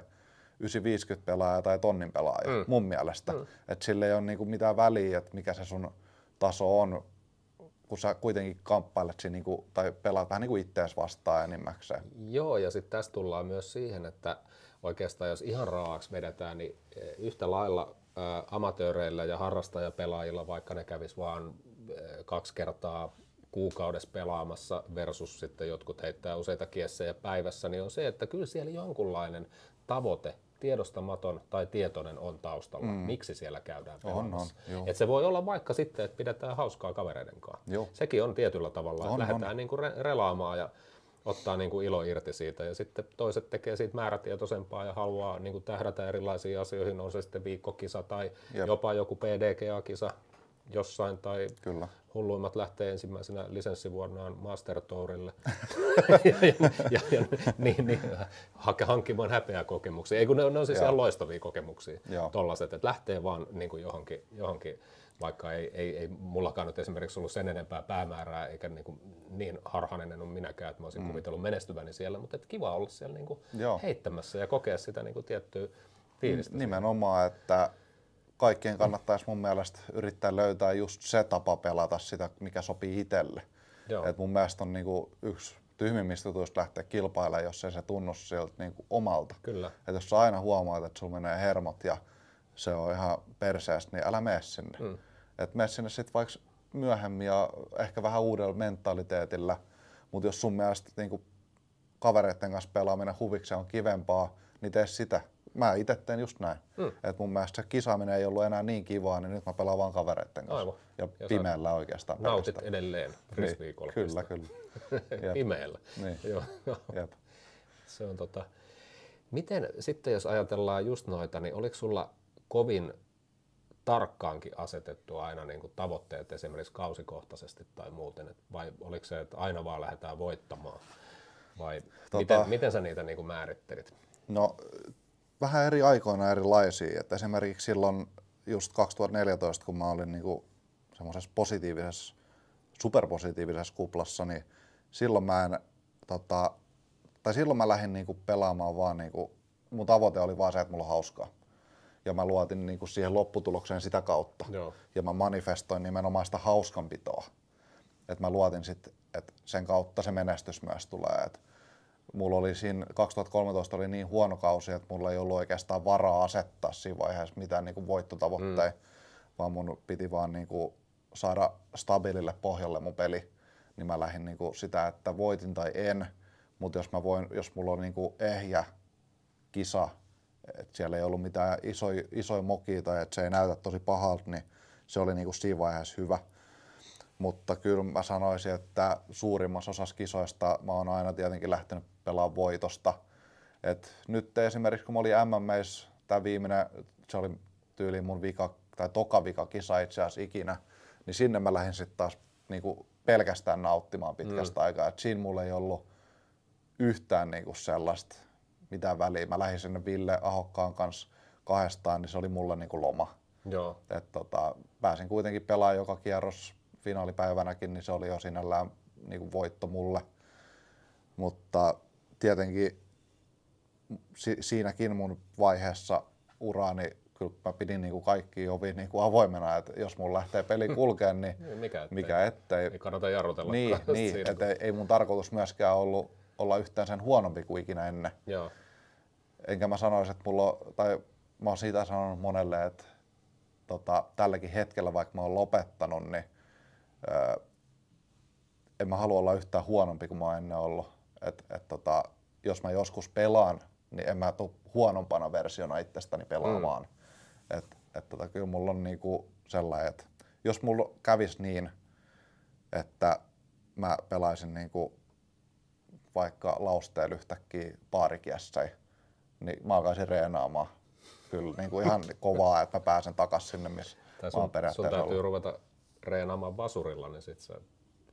950 pelaaja tai tonnin pelaaja, mm. mun mielestä. Mm. Että sille ei ole niinku mitään väliä, että mikä se sun taso on, kun sä kuitenkin kamppailet siinä niinku, tai pelaat vähän niinku itseäsi vastaan enimmäkseen. Joo, ja sitten tässä tullaan myös siihen, että oikeastaan jos ihan raaaksi vedetään, niin eh, yhtä lailla amatööreillä ja harrastajapelaajilla, vaikka ne kävis vaan kaksi kertaa kuukaudessa pelaamassa versus sitten jotkut heittää useita kiessejä päivässä, niin on se, että kyllä siellä jonkunlainen tavoite tiedostamaton tai tietoinen on taustalla, mm. miksi siellä käydään pelaamassa. On, on, Et se voi olla vaikka sitten, että pidetään hauskaa kavereiden kanssa. Joo. Sekin on tietyllä tavalla, on, että on. lähdetään on. Niin kuin re- relaamaan ja ottaa niin kuin ilo irti siitä ja sitten toiset tekee siitä määrätietoisempaa ja haluaa niin kuin tähdätä erilaisiin asioihin, on se sitten viikkokisa tai Jep. jopa joku PDGA-kisa jossain tai Kyllä. hulluimmat lähtee ensimmäisenä lisenssivuonnaan Master Tourille ja, (laughs) ja, ja, ja niin, niin, hake, hankkimaan häpeä kokemuksia. Ei kun ne, ne on siis Joo. ihan loistavia kokemuksia tuollaiset, että lähtee vaan niin kuin johonkin, johonkin vaikka ei, ei, ei mullakaan nyt esimerkiksi ollut sen enempää päämäärää, eikä niin, kuin niin harhanen ole minäkään, että mä olisin mm. kuvitellut menestyväni siellä, mutta et kiva olla siellä niin kuin heittämässä ja kokea sitä niin kuin tiettyä niin, fiilistä. Nimenomaan, että kaikkien kannattaisi mun mielestä yrittää löytää just se tapa pelata sitä, mikä sopii itselle. Et mun mielestä on niinku yksi tyhmimmistä jutuista lähteä kilpailemaan, jos ei se tunnu sieltä niinku omalta. Kyllä. Et jos sä aina huomaat, että sulla menee hermot ja se on ihan perseestä, niin älä mene sinne. Mm. Et mene sinne sitten vaikka myöhemmin ja ehkä vähän uudella mentaliteetillä, mutta jos sun mielestä niinku kavereiden kanssa pelaaminen huvikseen on kivempaa, niin tee sitä mä itse teen just näin. Mm. Et mun mielestä kisaaminen ei ollut enää niin kivaa, niin nyt mä pelaan vaan kavereitten kanssa. Aivan. Ja, ja pimeällä oikeastaan. Nautit pelkästään. edelleen frisbeekolkista. Niin, kyllä, kyllä. (laughs) pimeällä. Niin. Joo. Jep. Se on tota... Miten sitten, jos ajatellaan just noita, niin oliko sulla kovin tarkkaankin asetettu aina niin kuin tavoitteet esimerkiksi kausikohtaisesti tai muuten? Et vai oliko se, että aina vaan lähdetään voittamaan? Vai tota, miten, miten sä niitä niin kuin määrittelit? No vähän eri aikoina erilaisia. Että esimerkiksi silloin just 2014, kun mä olin niin kuin semmoisessa positiivisessa, superpositiivisessa kuplassa, niin silloin mä en, tota, tai silloin mä lähdin niin kuin pelaamaan vaan niin kuin, mun tavoite oli vaan se, että mulla on hauskaa. Ja mä luotin niin kuin siihen lopputulokseen sitä kautta. Joo. Ja mä manifestoin nimenomaan sitä hauskanpitoa. Että mä luotin sitten, että sen kautta se menestys myös tulee. Että mulla oli siinä 2013 oli niin huono kausi, että mulla ei ollut oikeastaan varaa asettaa siinä vaiheessa mitään niin voittotavoitteita, mm. vaan mun piti vaan niin kuin saada stabiilille pohjalle mun peli. Niin mä lähdin niin kuin sitä, että voitin tai en, mutta jos, mä voin, jos mulla on niin kuin ehjä kisa, että siellä ei ollut mitään isoja isoi mokia tai että se ei näytä tosi pahalta, niin se oli niin kuin siinä vaiheessa hyvä mutta kyllä mä sanoisin, että suurimmassa osassa kisoista mä oon aina tietenkin lähtenyt pelaamaan voitosta. Et nyt esimerkiksi kun mä olin MMAs, tämä viimeinen, se oli tyyli mun vika, tai toka vika kisa itse asiassa ikinä, niin sinne mä lähdin sitten taas niinku pelkästään nauttimaan pitkästä mm. aikaa. Et siinä mulla ei ollut yhtään niinku sellaista mitään väliä. Mä lähdin sinne Ville Ahokkaan kanssa kahdestaan, niin se oli mulle niinku loma. Joo. Et tota, pääsin kuitenkin pelaamaan joka kierros finaalipäivänäkin, niin se oli jo sinällään niin kuin voitto mulle. Mutta tietenkin si- siinäkin mun vaiheessa uraani kyllä mä pidin niin kuin kaikki ovi niin kuin avoimena, että jos mun lähtee peli (laughs) kulkeen, niin, niin mikä ettei. Mikä ettei. Ei kannata jarrutella. Niin, niin että kun... ei, ei mun tarkoitus myöskään ollut olla yhtään sen huonompi kuin ikinä ennen. Joo. Enkä mä sanoisi, että mulla on, tai mä oon siitä sanonut monelle, että tota, tälläkin hetkellä, vaikka mä oon lopettanut, niin ää, en mä halua olla yhtään huonompi kuin mä oon ennen ollut. Et, et tota, jos mä joskus pelaan, niin en mä tule huonompana versiona itsestäni pelaamaan. Mm. Et, et tota, kyllä mulla on niinku sellainen, että jos mulla kävisi niin, että mä pelaisin niinku vaikka lausteella yhtäkkiä paarikiässä, niin mä alkaisin reenaamaan kyllä niinku ihan (laughs) kovaa, että mä pääsen takaisin sinne, missä mä oon periaatteessa sun täytyy ollut. ruveta reenaamaan vasurilla, niin sit sä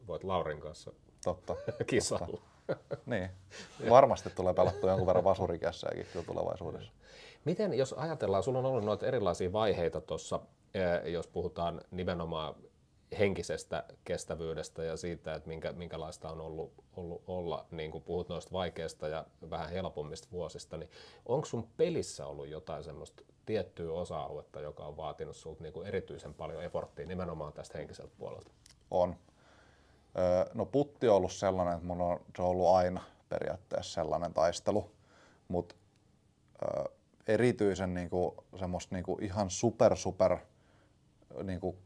voit Laurin kanssa totta, (laughs) kisalla. Totta. (laughs) niin, (laughs) varmasti tulee pelattua jonkun verran vasurikässäkin kyllä tulevaisuudessa. Miten, jos ajatellaan, sulla on ollut noita erilaisia vaiheita tuossa, eh, jos puhutaan nimenomaan henkisestä kestävyydestä ja siitä, että minkä, minkälaista on ollut, ollut olla, niin kuin puhut noista vaikeista ja vähän helpommista vuosista, niin onko sun pelissä ollut jotain semmoista tiettyä osa-aluetta, joka on vaatinut sulta niin erityisen paljon eforttia nimenomaan tästä henkiseltä puolelta? On. no putti on ollut sellainen, että mun on, se on ollut aina periaatteessa sellainen taistelu, mutta erityisen erityisen niinku, semmoista niinku ihan super super niinku,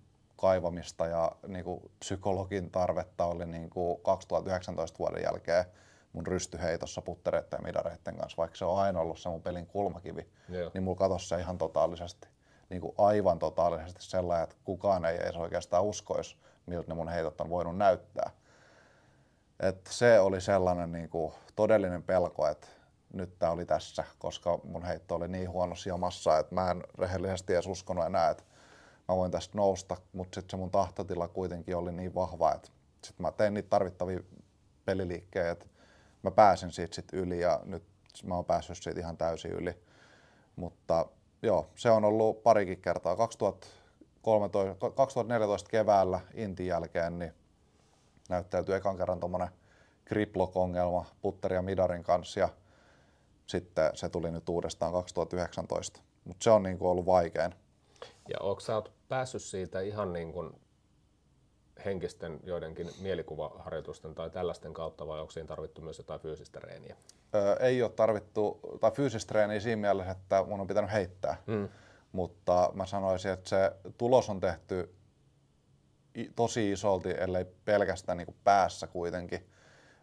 kaivamista ja niin kuin psykologin tarvetta oli niin kuin 2019 vuoden jälkeen mun rystyheitossa puttereiden ja midareiden kanssa, vaikka se on aina ollut se mun pelin kulmakivi, yeah. niin mulla katosi se ihan totaalisesti, niin kuin aivan totaalisesti sellainen, että kukaan ei edes oikeastaan uskoisi, miltä ne mun heitot on voinut näyttää. Et se oli sellainen niin kuin todellinen pelko, että nyt tämä oli tässä, koska mun heitto oli niin huono sijamassa, että mä en rehellisesti edes uskonut enää, että mä voin tästä nousta, mutta sitten se mun tahtotila kuitenkin oli niin vahva, että sitten mä tein niitä tarvittavia peliliikkejä, että mä pääsin siitä sitten yli ja nyt mä oon päässyt siitä ihan täysin yli. Mutta joo, se on ollut parikin kertaa. 2013, 2014 keväällä Intin jälkeen niin näyttäytyi ekan kerran tuommoinen kriplok-ongelma Putteri ja Midarin kanssa ja sitten se tuli nyt uudestaan 2019. Mutta se on niinku ollut vaikein. Ja onko sä oot päässyt siitä ihan niin kuin henkisten joidenkin mielikuvaharjoitusten tai tällaisten kautta vai onko siinä tarvittu myös jotain fyysistä treeniä? Öö, ei ole tarvittu, tai fyysistä treeniä siinä mielessä, että mun on pitänyt heittää. Mm. Mutta mä sanoisin, että se tulos on tehty tosi isolti, ellei pelkästään niin kuin päässä kuitenkin.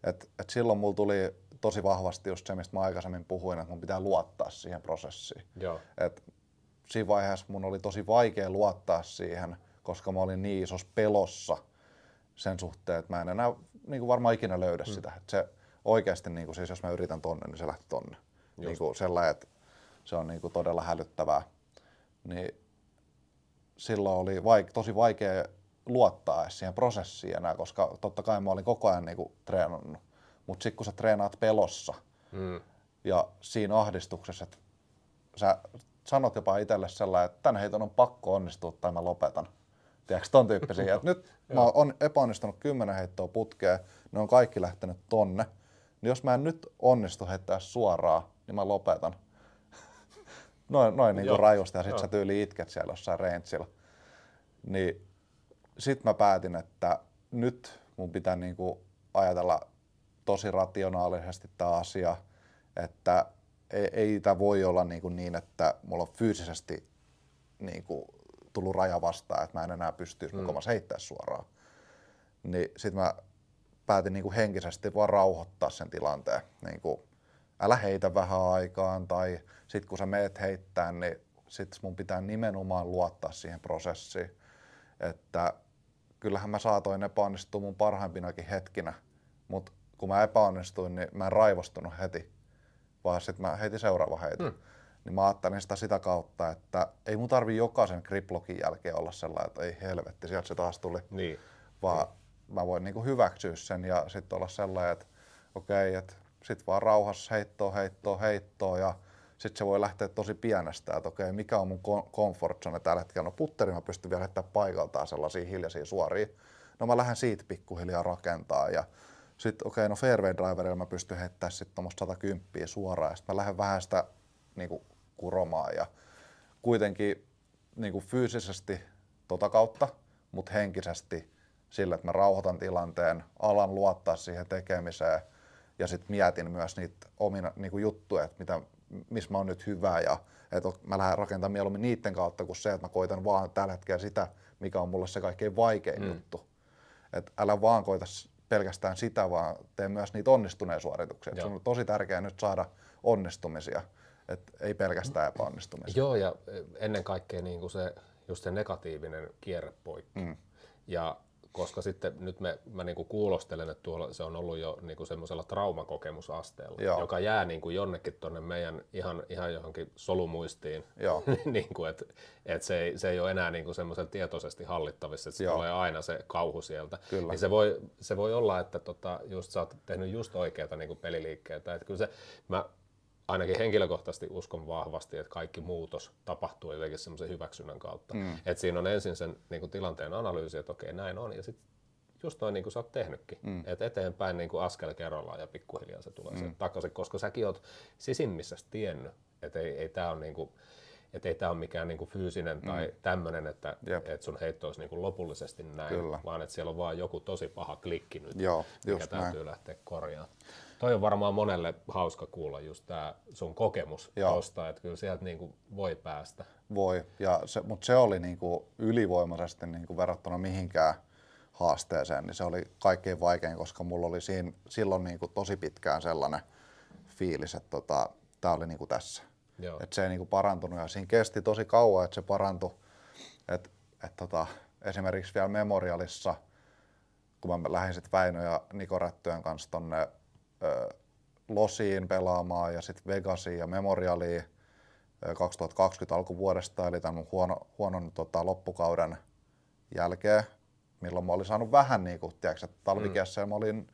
Et, et silloin mulla tuli tosi vahvasti just se, mistä mä aikaisemmin puhuin, että mun pitää luottaa siihen prosessiin. Joo. Et siinä vaiheessa mun oli tosi vaikea luottaa siihen, koska mä olin niin isossa pelossa sen suhteen, että mä en enää niin kuin varmaan ikinä löydä mm. sitä. Että se oikeasti, niin kuin, siis jos mä yritän tonne, niin se lähtee tonne. Niin kuin sellainen, että se on niin kuin todella hälyttävää. Niin silloin oli vaik- tosi vaikea luottaa edes siihen prosessiin enää, koska totta kai mä olin koko ajan niin kuin treenannut. Mutta sitten kun sä treenaat pelossa mm. ja siinä ahdistuksessa, että sä sanot jopa itselle sellainen, että tämän heiton on pakko onnistua tai mä lopetan. Tiedätkö, ton tyyppisiä. Et nyt mä oon epäonnistunut kymmenen heittoa putkeen, ne on kaikki lähtenyt tonne. Niin jos mä en nyt onnistu heittää suoraan, niin mä lopetan. (laughs) noin noin niin rajusti ja sit Joo. sä tyyli itket siellä jossain rentsillä. Niin sit mä päätin, että nyt mun pitää niinku ajatella tosi rationaalisesti tämä asia, että ei, ei tämä voi olla niin, kuin niin, että mulla on fyysisesti niin kuin tullut raja vastaan, että mä en enää pystyisi mm. mukamas heittää suoraan. Niin sitten mä päätin niin kuin henkisesti vaan rauhoittaa sen tilanteen. Niin kuin, älä heitä vähän aikaan tai sitten kun sä meet heittää, niin sitten mun pitää nimenomaan luottaa siihen prosessiin. Että kyllähän mä saatoin epäonnistua mun parhaimpinakin hetkinä, mutta kun mä epäonnistuin, niin mä en raivostunut heti, vaan sitten mä heitin seuraava heitin. Hmm. Niin mä ajattelin sitä sitä kautta, että ei mun tarvi jokaisen kriplokin jälkeen olla sellainen, että ei helvetti, sieltä se taas tuli. Niin. Vaan hmm. mä voin niinku hyväksyä sen ja sitten olla sellainen, että okei, okay, että sitten vaan rauhassa heittoa, heittoa, heittoa ja sitten se voi lähteä tosi pienestä, että okei, mikä on mun comfort zone tällä hetkellä. No putteri mä pystyn vielä heittämään paikaltaan sellaisia hiljaisia suoria. No mä lähden siitä pikkuhiljaa rakentaa ja sitten okei, okay, no fairway driverilla mä pystyn heittämään sitten tuommoista 110 suoraan. Sitten mä lähden vähän sitä niin kuin, kuromaan ja kuitenkin niin kuin fyysisesti tota kautta, mutta henkisesti sillä, että mä rauhoitan tilanteen, alan luottaa siihen tekemiseen ja sitten mietin myös niitä omina niin kuin juttuja, että mitä, missä mä oon nyt hyvä ja että mä lähden rakentamaan mieluummin niiden kautta kuin se, että mä koitan vaan tällä hetkellä sitä, mikä on mulle se kaikkein vaikein mm. juttu. Että älä vaan koita pelkästään sitä, vaan tee myös niitä onnistuneen suorituksia. Se on tosi tärkeää nyt saada onnistumisia, et ei pelkästään epäonnistumisia. Joo, ja ennen kaikkea niin kuin se, just se negatiivinen kierre poikki. Mm. Ja koska sitten nyt me, mä niin kuin kuulostelen, että tuolla se on ollut jo niin kuin semmoisella traumakokemusasteella, Joo. joka jää niin kuin jonnekin tuonne meidän ihan, ihan johonkin solumuistiin, (laughs) niin kuin, että, että se, ei, se ei ole enää niin kuin semmoisen tietoisesti hallittavissa, että se Joo. tulee aina se kauhu sieltä. Kyllä. Niin se, voi, se voi olla, että tota, just sä oot tehnyt just oikeita niin kuin peliliikkeitä. Että kyllä se, mä ainakin henkilökohtaisesti uskon vahvasti, että kaikki muutos tapahtuu jotenkin semmoisen hyväksynnän kautta. Mm. Et siinä on ensin sen niin kuin tilanteen analyysi, että okei näin on, ja sitten just noin niin kuin sä oot tehnytkin. Mm. Et eteenpäin niin kuin askel kerrallaan ja pikkuhiljaa se tulee mm. sen takaisin, koska säkin oot sisimmissä tiennyt, että ei, ei tämä ole niin kuin, että ei tämä ole mikään niin kuin fyysinen mm. tai mm. tämmöinen, että, et että sun heitto olisi niin kuin lopullisesti näin, Kyllä. vaan että siellä on vaan joku tosi paha klikki nyt, Joo, mikä täytyy näin. lähteä korjaamaan. Toi on varmaan monelle hauska kuulla just tämä sun kokemus tuosta, että kyllä sieltä niinku voi päästä. Voi, se, mutta se oli niinku ylivoimaisesti niinku verrattuna mihinkään haasteeseen, niin se oli kaikkein vaikein, koska mulla oli siinä, silloin niinku tosi pitkään sellainen fiilis, että tota, tämä oli niinku tässä että se ei niinku parantunut ja siinä kesti tosi kauan, että se parantui. Et, et tota, esimerkiksi vielä Memorialissa, kun mä lähdin sitten Väinö ja Niko Rättyön kanssa tonne ö, Losiin pelaamaan ja sitten Vegasiin ja Memorialiin 2020 alkuvuodesta, eli tämän huono, huonon tota, loppukauden jälkeen, milloin mä olin saanut vähän niin tiedätkö, että talvikessa mm. ja mä olin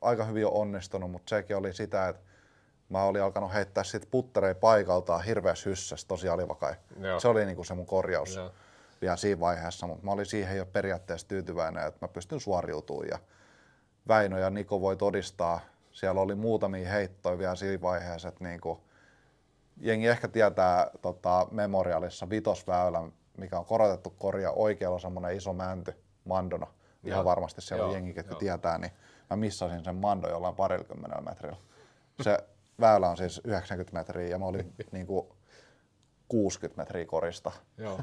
aika hyvin onnistunut, mutta sekin oli sitä, että mä olin alkanut heittää sit puttereja paikaltaan hirveässä hyssässä, tosi alivakai. Joo. Se oli niinku se mun korjaus Joo. vielä siinä vaiheessa, mutta mä olin siihen jo periaatteessa tyytyväinen, että mä pystyn suoriutumaan. Ja Väinö ja Niko voi todistaa, siellä oli muutamia heittoja vielä siinä vaiheessa, että niinku, jengi ehkä tietää tota, Memorialissa vitosväylän, mikä on korotettu korja, oikealla semmoinen iso mänty, mandona. Ihan Joo. varmasti siellä Joo. on jengi, ketkä Joo. tietää, niin mä missasin sen mando jollain parillakymmenellä metrillä. Se väylä on siis 90 metriä ja mä olin niin kuin 60 metriä korista. Joo.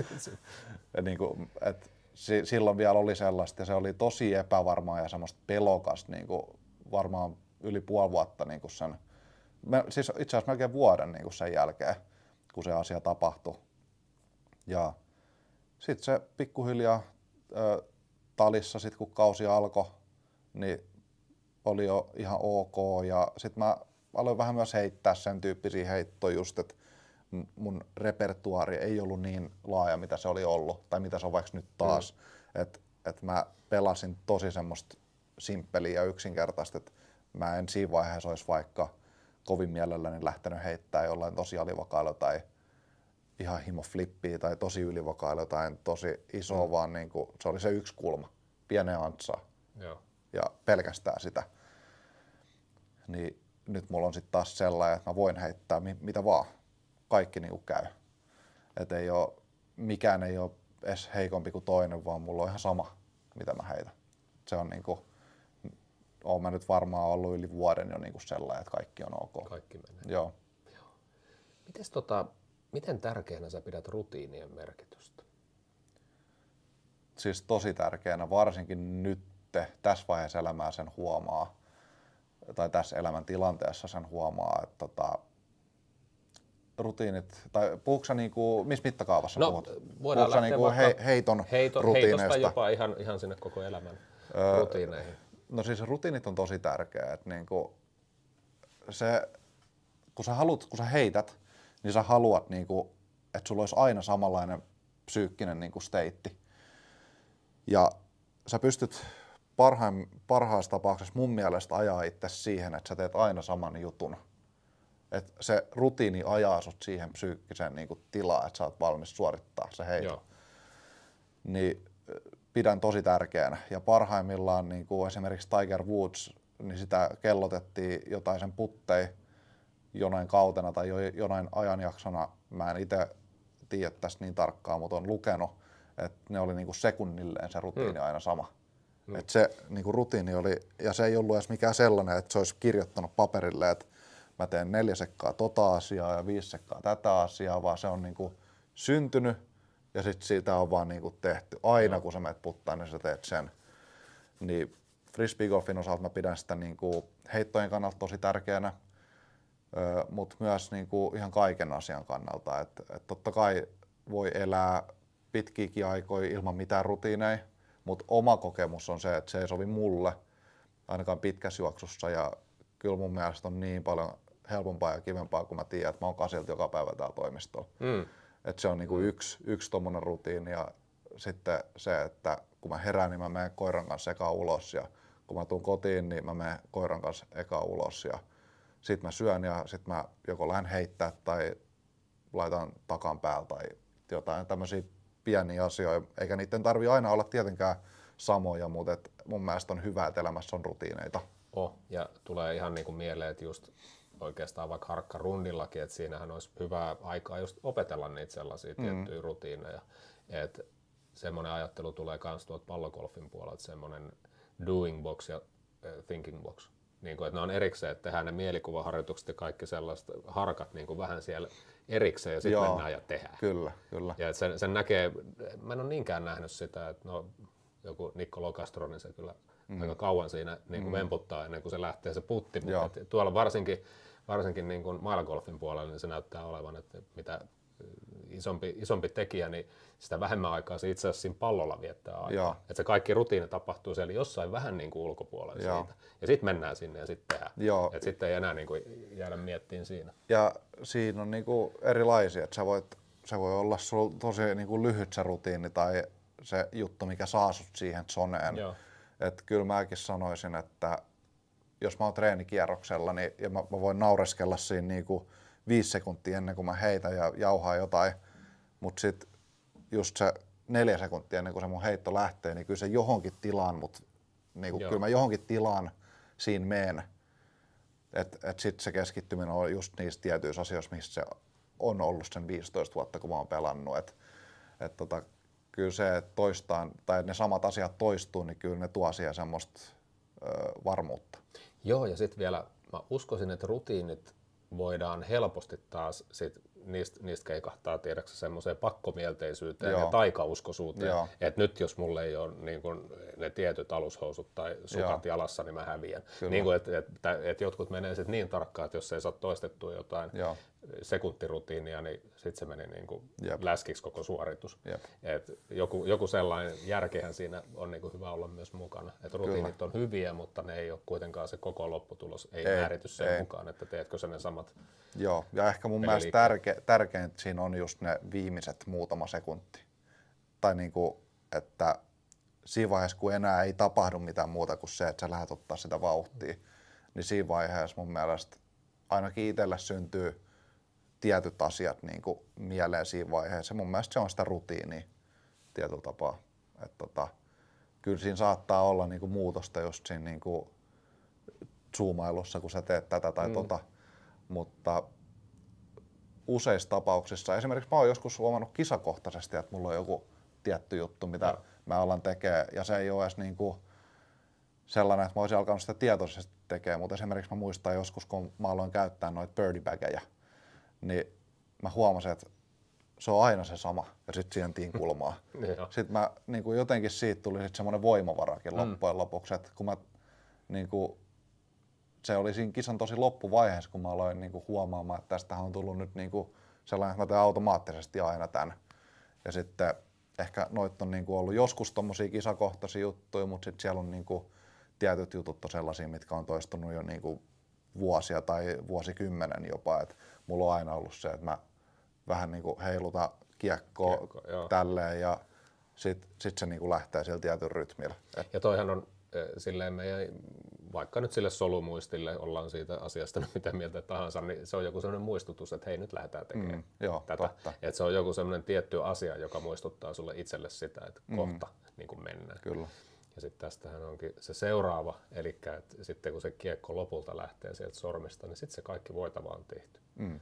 (laughs) niin kuin, et, si, silloin vielä oli sellaista ja se oli tosi epävarmaa ja semmoista pelokasta niin kuin, varmaan yli puoli vuotta niin kuin sen, me, siis itse asiassa melkein vuoden niin kuin sen jälkeen, kun se asia tapahtui. Ja sitten se pikkuhiljaa ö, talissa, sit kun kausi alkoi, niin oli jo ihan ok ja sitten mä aloin vähän myös heittää sen tyyppisiä heittoja just, että mun repertuaari ei ollut niin laaja, mitä se oli ollut, tai mitä se on vaikka nyt taas. Mm. Että et mä pelasin tosi semmoista simppeliä ja yksinkertaista, että mä en siinä vaiheessa olisi vaikka kovin mielelläni lähtenyt heittämään jollain tosi alivakailla tai ihan himo flippiä tai tosi ylivakailla jotain tosi isoa, mm. vaan niin kuin, se oli se yksi kulma, pieneen antsaa. Joo. Ja pelkästään sitä niin nyt mulla on sitten taas sellainen, että mä voin heittää mitä vaan. Kaikki niinku käy. Et ei oo, mikään ei ole edes heikompi kuin toinen, vaan mulla on ihan sama, mitä mä heitän. Se on niinku, oon mä nyt varmaan ollut yli vuoden jo niinku sellainen, että kaikki on ok. Kaikki menee. Joo. Joo. Mites tota, miten tärkeänä sä pidät rutiinien merkitystä? Siis tosi tärkeänä, varsinkin nyt tässä vaiheessa elämää sen huomaa, tai tässä elämän tilanteessa sen huomaa, että tota, rutiinit, tai puhuuko sä niinku, missä mittakaavassa no, puhut? Voidaan lähteä niinku he, heiton heito, rutiineista? Heitosta jopa ihan, ihan sinne koko elämän öö, rutiineihin. No siis rutiinit on tosi tärkeä, että niinku, se, kun sä haluat, kun sä heität, niin sä haluat, niinku, että sulla olisi aina samanlainen psyykkinen niinku steitti. Ja sä pystyt parhaim, parhaassa tapauksessa mun mielestä ajaa itse siihen, että sä teet aina saman jutun. Et se rutiini ajaa sut siihen psyykkiseen niin tilaan, että sä oot valmis suorittaa se heitto, Niin pidän tosi tärkeänä. Ja parhaimmillaan niin kuin esimerkiksi Tiger Woods, niin sitä kellotettiin jotain sen puttei jonain kautena tai jo, jonain ajanjaksona. Mä en itse tiedä tästä niin tarkkaan, mutta on lukenut, että ne oli niin kuin sekunnilleen se rutiini hmm. aina sama. Mm. Et se niin kuin rutiini oli, ja se ei ollut edes mikään sellainen, että se olisi kirjoittanut paperille, että mä teen neljä sekkaa tota asiaa ja viisi sekkaa tätä asiaa, vaan se on niin kuin syntynyt ja sitten siitä on vaan niin kuin tehty. Aina mm. kun sä menet puttaan, niin sä teet sen. Niin frisbeegolfin osalta mä pidän sitä niin kuin heittojen kannalta tosi tärkeänä, mutta myös niin kuin ihan kaiken asian kannalta. Et, et totta kai voi elää pitkiäkin aikoja ilman mitään rutiineja, mutta oma kokemus on se, että se ei sovi mulle ainakaan pitkässä juoksussa ja kyllä mun mielestä on niin paljon helpompaa ja kivempaa, kun mä tiedän, että mä oon kasilta joka päivä täällä toimistolla. Mm. Et se on niinku yksi, yksi tuommoinen rutiini ja sitten se, että kun mä herään, niin mä menen koiran kanssa eka ulos ja kun mä tuun kotiin, niin mä menen koiran kanssa eka ulos ja sit mä syön ja sit mä joko lähden heittää tai laitan takan päällä tai jotain tämmöisiä pieniä asioita, eikä niiden tarvi aina olla tietenkään samoja, mutta et mun mielestä on hyvä, että elämässä on rutiineita. Oh, ja tulee ihan niin kuin mieleen, että just oikeastaan vaikka harkkarunnillakin, että siinähän olisi hyvää aikaa just opetella niitä sellaisia mm tiettyjä rutiineja. Että semmoinen ajattelu tulee myös tuolta pallokolfin puolelta, semmoinen doing box ja eh, thinking box. Niin kuin, että ne on erikseen, että tehdään ne mielikuvaharjoitukset ja kaikki sellaiset harkat niin kuin vähän siellä erikseen ja sitten mennään ja tehdään. Kyllä, kyllä. Ja sen, sen näkee, mä en ole niinkään nähnyt sitä, että no, joku Nikko Lokastro, niin se kyllä mm. aika kauan siinä niin kuin mm. vemputtaa ennen kuin se lähtee se putti. Mutta tuolla varsinkin, varsinkin niin kuin maailmangolfin puolella niin se näyttää olevan, että mitä isompi, isompi tekijä, niin sitä vähemmän aikaa se itse asiassa siinä pallolla viettää aikaa. Että se kaikki rutiini tapahtuu siellä jossain vähän niin kuin ulkopuolella Joo. siitä. Ja sitten mennään sinne ja sitten tehdään. Että sitten ei enää niin kuin jäädä miettiin siinä. Ja siinä on niin kuin erilaisia. Että sä voit, se voi olla sul tosi niin kuin lyhyt se rutiini tai se juttu, mikä saa sut siihen soneen. Että kyllä mäkin sanoisin, että jos mä oon treenikierroksella niin, ja mä, mä voin naureskella siinä niin kuin viisi sekuntia ennen kuin mä heitän ja jauhaa jotain, mutta sitten just se neljä sekuntia ennen kuin se mun heitto lähtee, niin kyllä se johonkin tilaan, mutta niin kyllä mä johonkin tilaan siinä meen. Että et sitten se keskittyminen on just niissä tietyissä asioissa, missä se on ollut sen 15 vuotta, kun mä oon pelannut. Et, et tota, kyllä se toistaan, tai ne samat asiat toistuu, niin kyllä ne tuo siihen semmoista varmuutta. Joo, ja sitten vielä mä uskoisin, että rutiinit voidaan helposti taas sit niistä, niistä keikahtaa tiedäksä semmoiseen pakkomielteisyyteen Joo. ja taikauskoisuuteen, Joo. että nyt jos mulle ei ole niin kun, ne tietyt alushousut tai sukat Joo. jalassa, niin mä häviän. Niin kun, et, et, et, et jotkut menee sitten niin tarkkaan, että jos ei saa toistettua jotain, Joo sekuntirutiinia, niin sitten se meni niin kuin Jep. läskiksi koko suoritus. Jep. Et joku, joku sellainen järkehän siinä on niin kuin hyvä olla myös mukana. Et rutiinit Kyllä. on hyviä, mutta ne ei ole kuitenkaan se koko lopputulos, ei, ei määrity sen ei. mukaan, että teetkö sen ne samat. Joo, ja ehkä mun mielestä tärke, tärkeintä siinä on just ne viimeiset muutama sekunti. Tai niin kuin, että siinä vaiheessa, kun enää ei tapahdu mitään muuta kuin se, että sä lähdet ottaa sitä vauhtia, niin siinä vaiheessa mun mielestä ainakin itselle syntyy – tietyt asiat niin kuin mieleen siinä vaiheessa. Mun mielestä se on sitä rutiinia tietyllä tapaa. Et tota, kyllä siinä saattaa olla niin kuin muutosta just siinä niin kuin zoomailussa, kun sä teet tätä tai mm. tota, mutta useissa tapauksissa, esimerkiksi mä oon joskus huomannut kisakohtaisesti, että mulla on joku tietty juttu, mitä no. mä alan tekee, ja se ei ole edes niin kuin sellainen, että mä olisin alkanut sitä tietoisesti tekemään, mutta esimerkiksi mä muistan joskus, kun mä aloin käyttää noita birdiebageja, niin mä huomasin, että se on aina se sama ja sitten siihen kulmaa. (laughs) Niin sitten mä niin kuin jotenkin siitä tuli sitten semmoinen voimavarakin mm. loppujen lopuksi, että kun mä niin kuin, se oli siinä kisan tosi loppuvaiheessa, kun mä aloin niin kuin huomaamaan, että tästä on tullut nyt niin kuin sellainen, että mä teen automaattisesti aina tämän. Ja sitten ehkä noit on niin kuin ollut joskus tommosia kisakohtaisia juttuja, mutta sitten siellä on niin kuin tietyt jutut on sellaisia, mitkä on toistunut jo niin kuin vuosia tai vuosikymmenen jopa. Et mulla on aina ollut se, että mä vähän niin kuin heiluta kiekkoa Kiekko, tälleen ja sitten sit se niin kuin lähtee sillä tietyn rytmillä. Et. Ja toihan on e, silleen meidän, vaikka nyt sille solumuistille ollaan siitä asiasta mitä mieltä tahansa, niin se on joku sellainen muistutus, että hei nyt lähdetään tekemään mm, joo, tätä. Totta. Et se on joku sellainen tietty asia, joka muistuttaa sulle itselle sitä, että mm. kohta mm. niin kuin mennään. Kyllä. Ja sitten tästähän onkin se seuraava, eli sitten kun se kiekko lopulta lähtee sieltä sormista, niin sitten se kaikki voitava on tehty. Mm,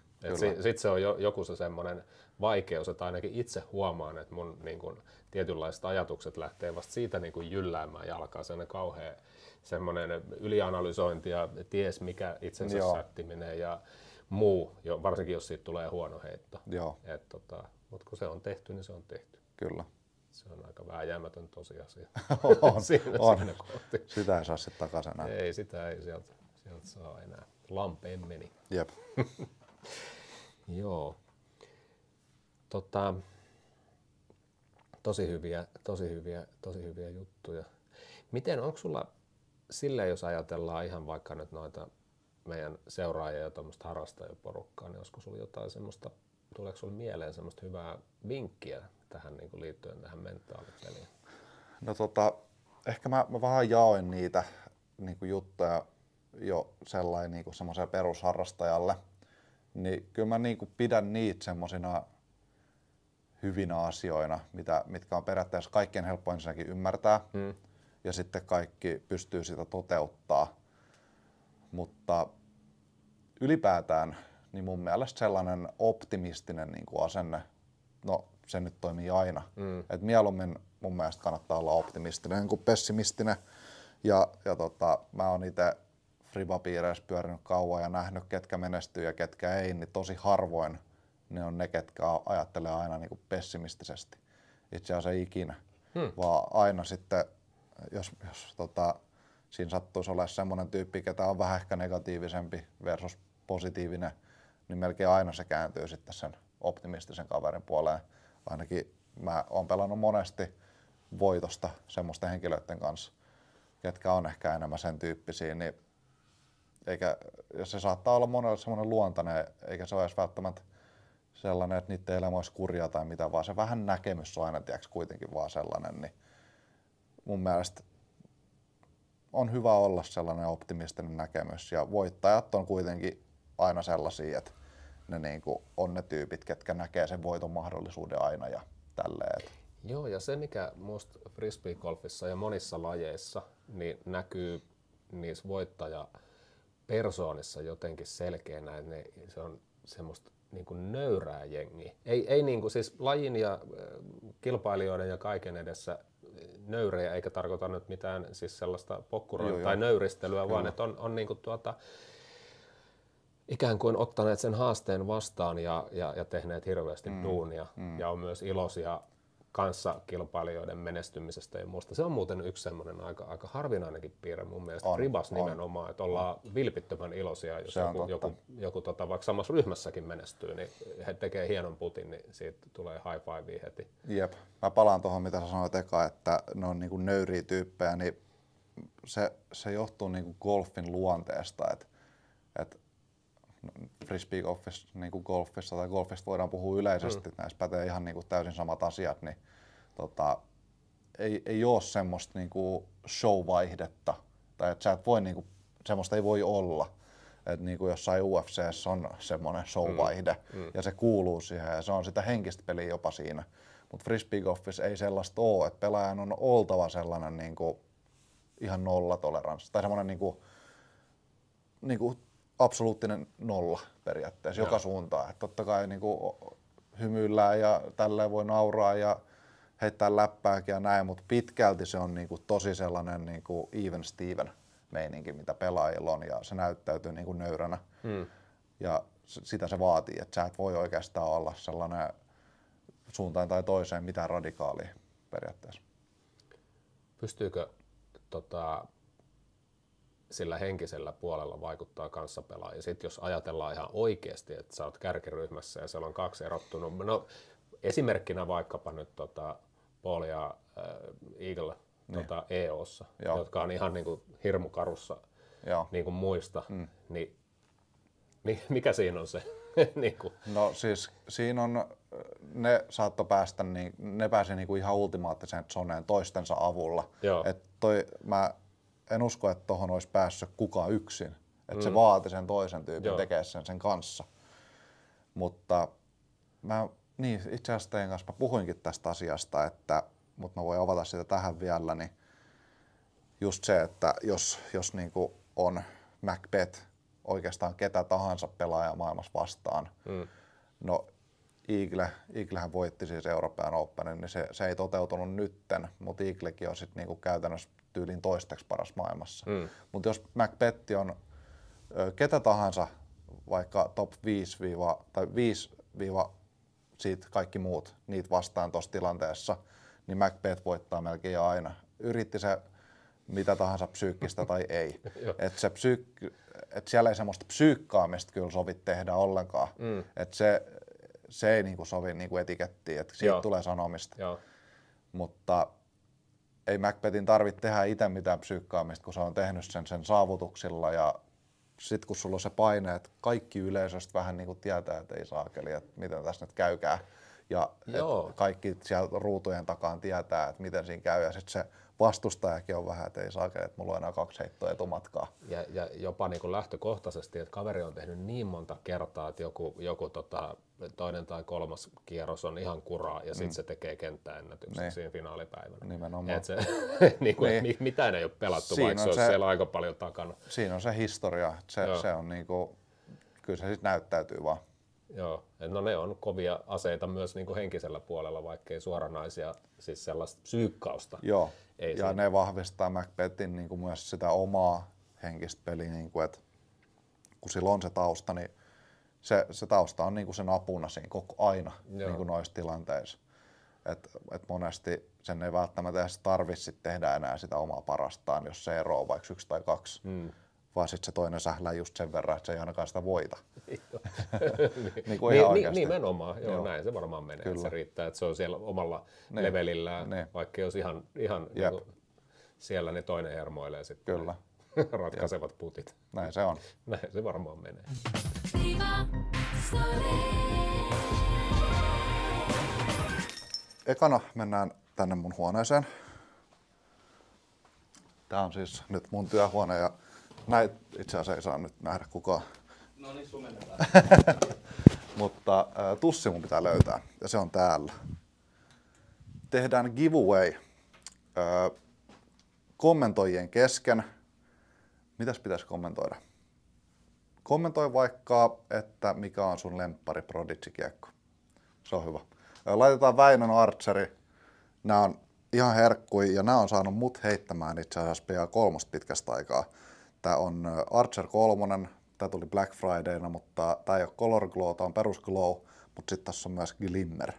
sitten se on jo, joku se semmoinen vaikeus, että ainakin itse huomaan, että mun niin kun, tietynlaiset ajatukset lähtee vasta siitä niin kun, jylläämään jalkaa. Se on kauhea semmoinen ylianalysointi ja ties mikä itsensä Joo. sättiminen ja muu, jo, varsinkin jos siitä tulee huono heitto. tota, mutta kun se on tehty, niin se on tehty. Kyllä. Se on aika vääjäämätön tosiasia. (laughs) on, (laughs) siinä, on. Siinä kohti. Sitä ei saa sitten takaisin enää. Ei, sitä ei sieltä, sieltä saa enää. Lampeen meni. Jep. (laughs) Joo. Tota, tosi hyviä, tosi hyviä, tosi hyviä juttuja. Miten, onko sulla silleen, jos ajatellaan ihan vaikka nyt noita meidän seuraajia ja tuommoista harrastajaporukkaa, niin olisiko sulla jotain semmoista, tuleeko sulla mieleen semmoista hyvää vinkkiä tähän niin kuin liittyen tähän mentaalipeliin? No tota, ehkä mä, mä vähän jaoin niitä niin kuin juttuja jo sellainen niin kuin perusharrastajalle, niin kyllä mä niin kuin pidän niitä semmoisina hyvinä asioina, mitä, mitkä on periaatteessa kaikkien helppo ensinnäkin ymmärtää Hmm. ja sitten kaikki pystyy sitä toteuttaa. Mutta ylipäätään niin mun mielestä sellainen optimistinen niin kuin asenne, no se nyt toimii aina. Mm. Et mieluummin mun mielestä kannattaa olla optimistinen kuin pessimistinen. Ja, ja tota, mä oon itse Friba-piireissä pyörinyt kauan ja nähnyt, ketkä menestyy ja ketkä ei, niin tosi harvoin ne on ne, ketkä ajattelee aina niin kuin pessimistisesti. Itse asiassa ikinä. Hmm. Vaan aina sitten, jos, jos tota, siinä sattuisi olla semmoinen tyyppi, ketä on vähän ehkä negatiivisempi versus positiivinen, niin melkein aina se kääntyy sitten sen optimistisen kaverin puoleen ainakin mä oon pelannut monesti voitosta semmoisten henkilöiden kanssa, jotka on ehkä enemmän sen tyyppisiä, niin eikä, ja se saattaa olla monelle semmoinen luontainen, eikä se ole edes välttämättä sellainen, että niiden elämä olisi kurjaa tai mitä, vaan se vähän näkemys on aina tiiäks, kuitenkin vaan sellainen, niin mun mielestä on hyvä olla sellainen optimistinen näkemys ja voittajat on kuitenkin aina sellaisia, että ne niin kuin on ne tyypit, ketkä näkee sen voiton mahdollisuuden aina ja tälleen. Joo, ja se mikä musta frisbeegolfissa ja monissa lajeissa niin näkyy niissä voittaja persoonissa jotenkin selkeänä, että ne, se on semmoista niin kuin nöyrää jengi. Ei, ei niin kuin siis lajin ja äh, kilpailijoiden ja kaiken edessä äh, nöyrejä, eikä tarkoita nyt mitään siis sellaista pokkurointia tai nöyristelyä, Kyllä. vaan että on, on niin kuin tuota, ikään kuin ottaneet sen haasteen vastaan ja, ja, ja tehneet hirveästi mm. duunia mm. ja on myös iloisia kanssakilpailijoiden menestymisestä ja muusta. Se on muuten yksi semmoinen aika, aika harvinainenkin piirre mun mielestä, on, ribas on. nimenomaan, että ollaan vilpittömän iloisia, jos joku, joku, joku, joku tota, vaikka samassa ryhmässäkin menestyy, niin he tekee hienon putin, niin siitä tulee high five heti. Jep. Mä palaan tuohon, mitä sä sanoit eka, että ne on niin nöyriä tyyppejä, niin se, se johtuu niin golfin luonteesta, että, että frisbee-golfista niin kuin golfissa tai golfista voidaan puhua yleisesti, mm. näissä pätee ihan niin kuin täysin samat asiat, niin tota, ei, ei ole semmoista niin kuin show-vaihdetta, tai että sä et voi, niin kuin, semmoista ei voi olla. Että niin jossain UFC on semmoinen show-vaihde, mm. Mm. ja se kuuluu siihen, ja se on sitä henkistä peliä jopa siinä. Mutta frisbee-golfissa ei sellaista ole, että pelaajan on oltava sellainen niin kuin, ihan nollatoleranssi, tai semmoinen niin kuin, niin kuin absoluuttinen nolla periaatteessa Joo. joka suuntaan. Et totta kai niin kuin, hymyillään ja tälleen voi nauraa ja heittää läppääkin ja näin, mutta pitkälti se on niin kuin, tosi sellainen niin kuin even Steven meininki, mitä pelaajilla on ja se näyttäytyy niin kuin nöyränä. Hmm. Ja sitä se vaatii, että sä et voi oikeastaan olla sellainen suuntaan tai toiseen mitään radikaalia periaatteessa. Pystyykö tota, sillä henkisellä puolella vaikuttaa kanssapelaaja. Sitten jos ajatellaan ihan oikeasti, että sä oot kärkiryhmässä ja siellä on kaksi erottunut, no esimerkkinä vaikkapa nyt tota Paul ja äh, Eagle niin. tota, EOssa, Joo. jotka on ihan niin kuin hirmukarussa niinku Niin kuin muista, mm. niin mikä siinä on se? (laughs) niin kuin. No siis siinä on, ne saattoi päästä, niin, ne pääsi niin kuin ihan ultimaattiseen zoneen toistensa avulla. Joo. Et toi, mä en usko, että tuohon olisi päässyt kukaan yksin. Että mm. se vaati sen toisen tyypin tekemään sen sen kanssa. Mutta mä niin, itse asiassa teidän kanssa mä puhuinkin tästä asiasta, että, mutta mä voin avata sitä tähän vielä, niin just se, että jos, jos niin kuin on Macbeth oikeastaan ketä tahansa pelaaja maailmassa vastaan, mm. no Eagle, Eaglehän voitti siis Euroopan Openin, niin se, se ei toteutunut nytten, mutta Eaglekin on sitten niinku käytännössä tyylin toisteksi paras maailmassa. Mm. Mutta jos Macbeth on ö, ketä tahansa, vaikka top 5 viiva, tai 5 viiva siitä kaikki muut niitä vastaan tuossa tilanteessa, niin Macbeth voittaa melkein aina. Yritti se mitä tahansa psyykkistä tai ei. (laughs) et se psyyk- et siellä ei semmoista psyykkaamista kyllä sovi tehdä ollenkaan. Mm. Et se, se ei niinku sovi niinku etikettiin, että siitä Joo. tulee sanomista. Joo. Mutta ei Macbethin tarvitse tehdä itse mitään psyykkaamista, kun se on tehnyt sen sen saavutuksilla ja sitten kun sulla on se paine, että kaikki yleisöstä vähän niin kuin tietää, että ei saakeli, että miten tässä nyt käykää. Ja kaikki siellä ruutujen takaan tietää, että miten siinä käy. Ja sitten se vastustajakin on vähän, että ei saakeli, että mulla on enää kaksi heittoa etumatkaa. Ja, ja jopa niin kuin lähtökohtaisesti, että kaveri on tehnyt niin monta kertaa, että joku, joku tota, toinen tai kolmas kierros on ihan kuraa ja sitten mm. se tekee kenttäennätyksen niin. siinä finaalipäivänä. Nimenomaan. Et se, (laughs) niinku, niin kuin, niin. Mitään ei ole pelattu, siinä vaikka se olisi siellä aika paljon takana. Siinä on se historia, se, se on niin kuin, kyllä se sitten näyttäytyy vaan. Joo, no ne on kovia aseita myös niin kuin henkisellä puolella, vaikkei suoranaisia, siis sellaista psyykkausta. Joo, ei ja siinä. ne vahvistaa Macbethin niin kuin myös sitä omaa henkistä peliä, niin kuin, että kun sillä on se tausta, niin se, se tausta on niinku sen apuna siinä koko aina niinku noissa tilanteissa. Et, et monesti sen ei välttämättä edes tarvitse tehdä enää sitä omaa parastaan, jos se eroaa vaikka yksi tai kaksi. Mm. Vaan sitten se toinen sählää just sen verran, että se ei ainakaan sitä voita. (laughs) niin kuin (laughs) niin, ihan niin, nimenomaan, joo, joo, näin se varmaan menee. Kyllä. Se riittää, että se on siellä omalla niin. levelillään, niin. vaikka jos ihan, ihan niin kuin siellä, niin toinen hermoilee sitten. Kyllä. (laughs) ratkaisevat Jep. putit. Näin se on. näin se varmaan menee. Ekana mennään tänne mun huoneeseen. Tää on siis nyt mun työhuone ja näitä itse asiassa ei saa nyt nähdä kukaan. No niin, sumennetaan. (laughs) Mutta äh, tussi mun pitää löytää ja se on täällä. Tehdään giveaway äh, kommentoijien kesken. Mitäs pitäisi kommentoida? Kommentoi vaikka, että mikä on sun lemppari Prodigy-kiekko. Se on hyvä. Laitetaan Väinön Archeri. Nämä on ihan herkkui ja nämä on saanut mut heittämään itse asiassa pian kolmosta pitkästä aikaa. Tää on Archer 3, tää tuli Black Fridayna, mutta tämä ei ole Color Glow, tämä on perus Glow, mutta sitten tässä on myös Glimmer.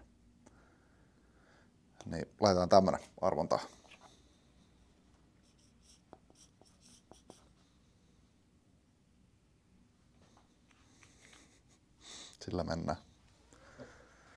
Niin laitetaan tämmönen arvontaa. sillä mennään.